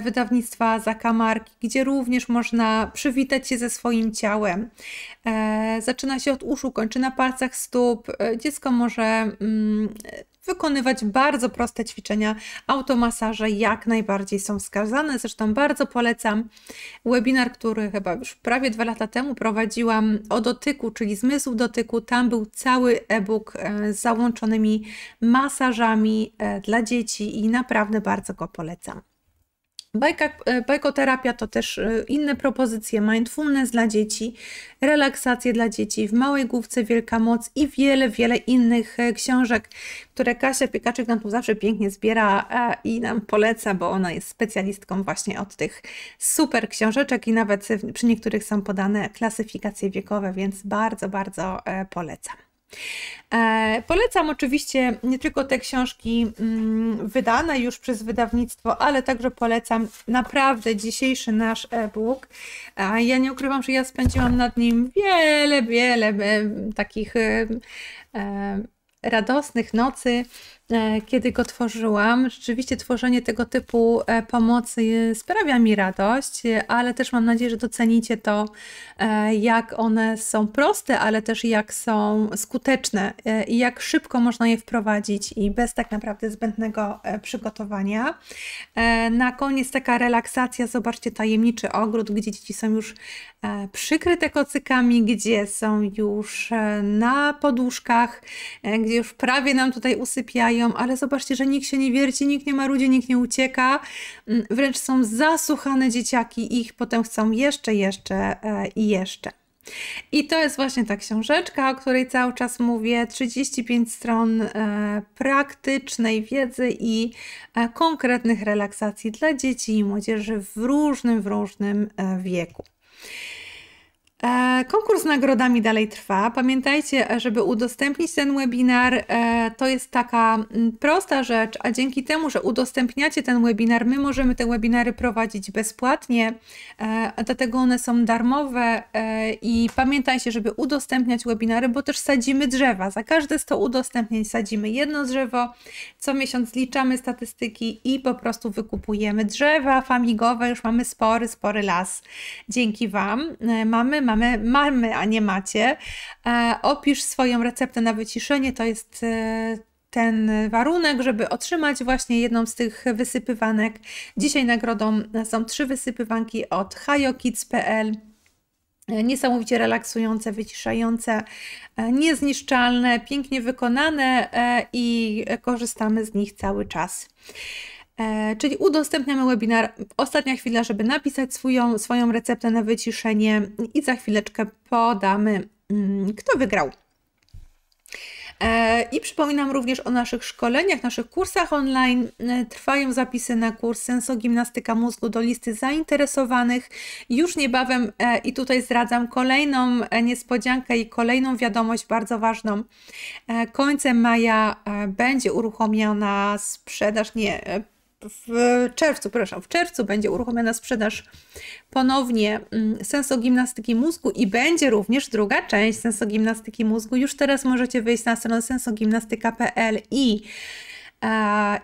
wydawnictwa Zakamarki, gdzie również można przywitać się ze swoim ciałem. Zaczyna się od uszu, kończy na palcach stóp. E, dziecko może mm, wykonywać bardzo proste ćwiczenia. Automasaże jak najbardziej są wskazane. Zresztą bardzo polecam webinar, który chyba już prawie dwa lata temu prowadziłam o dotyku, czyli zmysł dotyku. Tam był cały e-book e, z załączonymi masażami e, dla dzieci i naprawdę bardzo go polecam. Bajka, e, bajkoterapia to też e, inne propozycje, mindfulness dla dzieci, relaksacje dla dzieci, w małej główce wielka moc i wiele, wiele innych e, książek, które Kasia piekaczek nam tu zawsze pięknie zbiera i nam poleca, bo ona jest specjalistką właśnie od tych super książeczek i nawet przy niektórych są podane klasyfikacje wiekowe, więc bardzo, bardzo polecam. E, polecam oczywiście nie tylko te książki mm, wydane już przez wydawnictwo, ale także polecam naprawdę dzisiejszy nasz e-book. Ja nie ukrywam, że ja spędziłam nad nim wiele, wiele e, takich e, radosnych nocy E, kiedy go tworzyłam. Rzeczywiście tworzenie tego typu e, pomocy sprawia mi radość, ale też mam nadzieję, że docenicie to, e, jak one są proste, ale też jak są skuteczne i jak szybko można je wprowadzić i bez tak naprawdę zbędnego przygotowania. Na koniec taka relaksacja, zobaczcie tajemniczy ogród, gdzie dzieci są już przykryte kocykami, gdzie są już na poduszkach, gdzie już prawie nam tutaj usypiają ale zobaczcie, że nikt się nie wierci, nikt nie ma marudzi, nikt nie ucieka. Mm, wręcz są zasłuchane dzieciaki, ich potem chcą jeszcze, jeszcze e, i jeszcze. I to jest właśnie ta książeczka, o której cały czas mówię. 35 stron e, praktycznej wiedzy i e, konkretnych relaksacji dla dzieci i młodzieży w różnym, w różnym wieku. E, konkurs z nagrodami dalej trwa. Pamiętajcie, żeby udostępnić ten webinar, e, to jest taka mm, prosta rzecz, a dzięki temu, że udostępniacie ten webinar, my możemy te webinary prowadzić bezpłatnie, e, dlatego one są darmowe i pamiętajcie, żeby udostępniać webinary, bo też sadzimy drzewa. Za każde 100 udostępnień sadzimy jedno drzewo, co miesiąc liczamy statystyki i po prostu wykupujemy drzewa famigowe, już mamy spory, spory las. Dzięki Wam mamy mamy, mamy, a nie macie. E, opisz swoją receptę na wyciszenie, to jest e, ten warunek, żeby otrzymać właśnie jedną z tych wysypywanek. Dzisiaj nagrodą są trzy wysypywanki od hayokids.pl e, niesamowicie relaksujące, wyciszające, niezniszczalne, pięknie wykonane i korzystamy z nich cały czas. E, czyli udostępniamy webinar ostatnia chwila, żeby napisać swoją, swoją receptę na wyciszenie i za chwileczkę podamy, mm, kto wygrał. E, I przypominam również o naszych szkoleniach, naszych kursach online. E, trwają zapisy na kurs Senso Gimnastyka Mózgu do listy zainteresowanych. Już niebawem i tutaj zdradzam kolejną niespodziankę i kolejną wiadomość bardzo ważną. Końcem maja będzie uruchomiona sprzedaż, nie, w czerwcu, przepraszam, w czerwcu będzie uruchomiona sprzedaż ponownie mm, Senso Gimnastyki mózgu i będzie również druga część Senso Gimnastyki mózgu. Już teraz możecie wejść na stronę sensogimnastyka.pl i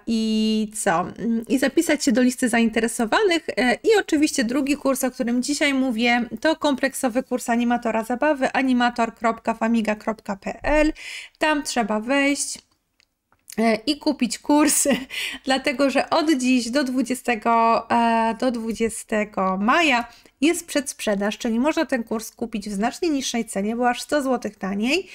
i co? Mm, I zapisać się do listy zainteresowanych. E, I oczywiście drugi kurs, o którym dzisiaj mówię, to kompleksowy kurs animatora zabawy animator.famiga.pl. Tam trzeba wejść E, i kupić kursy, dlatego że od dziś do 20, e, do 20 maja jest przedsprzedaż, czyli można ten kurs kupić w znacznie niższej cenie, bo aż 100 zł taniej.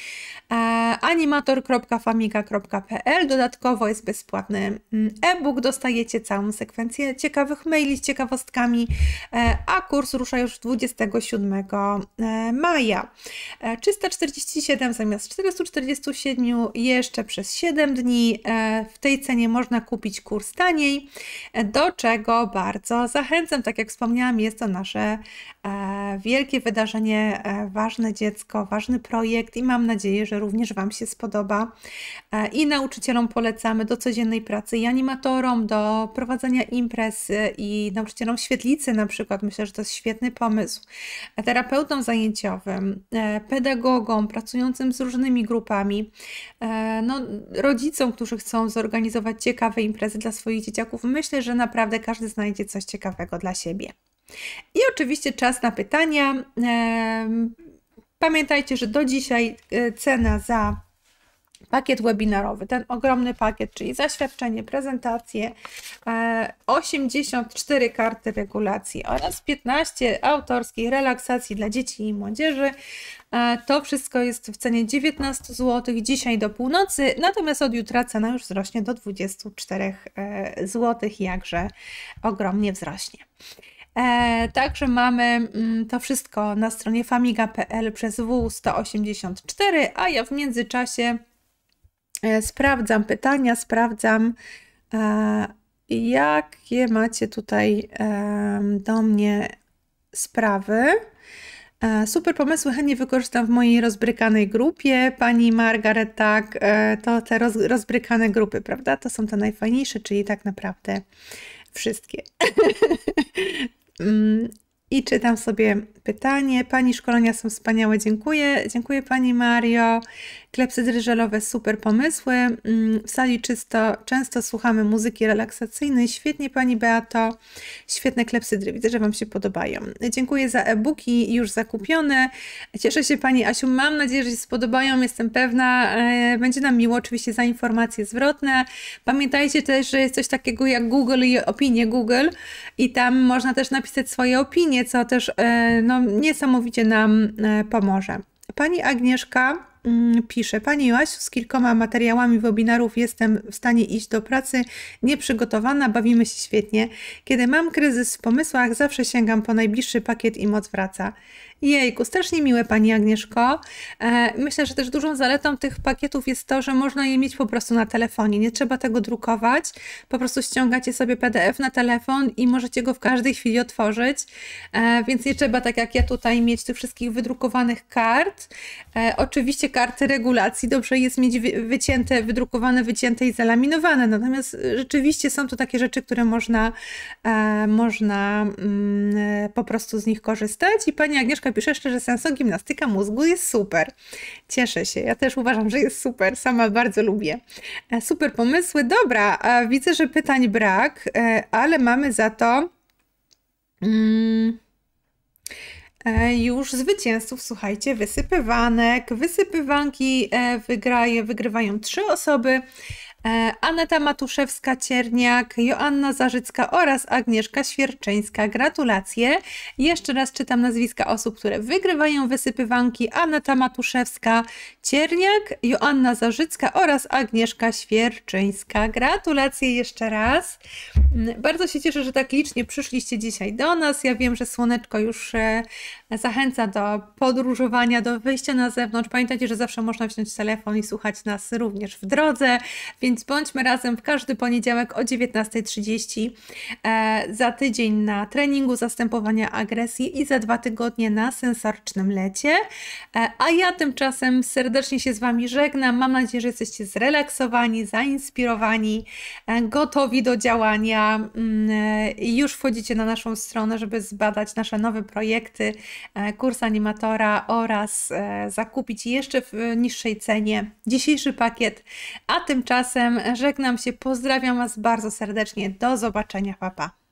E, animator.famika.pl dodatkowo jest bezpłatny mm, e-book, dostajecie całą sekwencję ciekawych maili z ciekawostkami, e, a kurs rusza już 27 e, maja. E, 347 zamiast 447 jeszcze przez 7 dni. E, w tej cenie można kupić kurs taniej, e, do czego bardzo zachęcam. Tak jak wspomniałam, jest to nasze E, wielkie wydarzenie, e, ważne dziecko, ważny projekt i mam nadzieję, że również Wam się spodoba. E, I nauczycielom polecamy do codziennej pracy i animatorom, do prowadzenia imprez i nauczycielom świetlicy na przykład. Myślę, że to jest świetny pomysł. Terapeutom zajęciowym, pedagogom pracującym z różnymi grupami, no, rodzicom, którzy chcą zorganizować ciekawe imprezy dla swoich dzieciaków. Myślę, że naprawdę każdy znajdzie coś ciekawego dla siebie. I oczywiście czas na pytania. Pamiętajcie, że do dzisiaj e, cena za pakiet webinarowy, ten ogromny pakiet, czyli zaświadczenie, prezentację, 84 e, karty regulacji oraz 15 autorskich relaksacji dla dzieci i młodzieży. E, to wszystko jest w cenie 19 zł dzisiaj do północy, natomiast od jutra cena już wzrośnie do 24 zł, jakże ogromnie wzrośnie. E, także mamy mm, to wszystko na stronie famiga.pl przez W184, a ja w międzyczasie e, sprawdzam pytania, sprawdzam e, jakie macie tutaj do mnie sprawy. E, super pomysły chętnie wykorzystam w mojej rozbrykanej grupie. Pani Margaret, tak, e, to te roz, rozbrykane grupy, prawda? To są te najfajniejsze, czyli tak naprawdę wszystkie. Mm, I czytam sobie pytanie. Pani szkolenia są wspaniałe, dziękuję. Dziękuję Pani Mario. Klepsydry żelowe super pomysły. Mm, w sali czysto często słuchamy muzyki relaksacyjnej. Świetnie Pani Beato, świetne klepsydry. Widzę, że Wam się podobają. Dziękuję za e-booki już zakupione. Cieszę się Pani Asiu, mam nadzieję, że się spodobają, jestem pewna. E, będzie nam miło oczywiście za informacje zwrotne. Pamiętajcie też, że jest coś takiego jak Google i opinie Google i tam można też napisać swoje opinie, co też e, no, niesamowicie nam e, pomoże. Pani Agnieszka Mm, pisze, Pani Joasiu, z kilkoma materiałami webinarów jestem w stanie iść do pracy nieprzygotowana, bawimy się świetnie. Kiedy mam kryzys w pomysłach, zawsze sięgam po najbliższy pakiet i moc wraca. Jejku, strasznie miłe Pani Agnieszko. E, myślę, że też dużą zaletą tych pakietów jest to, że można je mieć po prostu na telefonie. Nie trzeba tego drukować. Po prostu ściągacie sobie PDF na telefon i możecie go w każdej chwili otworzyć. E, więc nie trzeba, tak jak ja tutaj, mieć tych wszystkich wydrukowanych kart. E, oczywiście karty regulacji dobrze jest mieć wycięte, wydrukowane, wycięte i zalaminowane. Natomiast rzeczywiście są to takie rzeczy, które można, można mm, po prostu z nich korzystać. I Pani Agnieszka Piszesz, jeszcze, że sensogimnastyka mózgu jest super. Cieszę się, ja też uważam, że jest super, sama bardzo lubię. E, super pomysły, dobra, widzę, że pytań brak, e, ale mamy za to... Mm, e, już zwycięzców, słuchajcie, wysypywanek. Wysypywanki wygraje, wygrywają trzy osoby. E, Aneta Matuszewska-Cierniak, Joanna Zarzycka oraz Agnieszka Świerczyńska. Gratulacje. Jeszcze raz czytam nazwiska osób, które wygrywają wysypywanki. Aneta Matuszewska-Cierniak, Joanna Zarzycka oraz Agnieszka Świerczyńska. Gratulacje jeszcze raz. Mm, bardzo się cieszę, że tak licznie przyszliście dzisiaj do nas. Ja wiem, że słoneczko już e, zachęca do podróżowania, do wyjścia na zewnątrz. Pamiętajcie, że zawsze można wziąć telefon i słuchać nas również w drodze, więc więc bądźmy razem w każdy poniedziałek o 19.30 e, za tydzień na treningu zastępowania agresji i za dwa tygodnie na sensorycznym lecie. E, a ja tymczasem serdecznie się z Wami żegnam. Mam nadzieję, że jesteście zrelaksowani, zainspirowani, e, gotowi do działania mm, i już wchodzicie na naszą stronę, żeby zbadać nasze nowe projekty, kurs animatora oraz zakupić jeszcze w niższej cenie dzisiejszy pakiet. A tymczasem tymczasem e, żegnam się, pozdrawiam Was bardzo serdecznie, do zobaczenia, papa. Pa.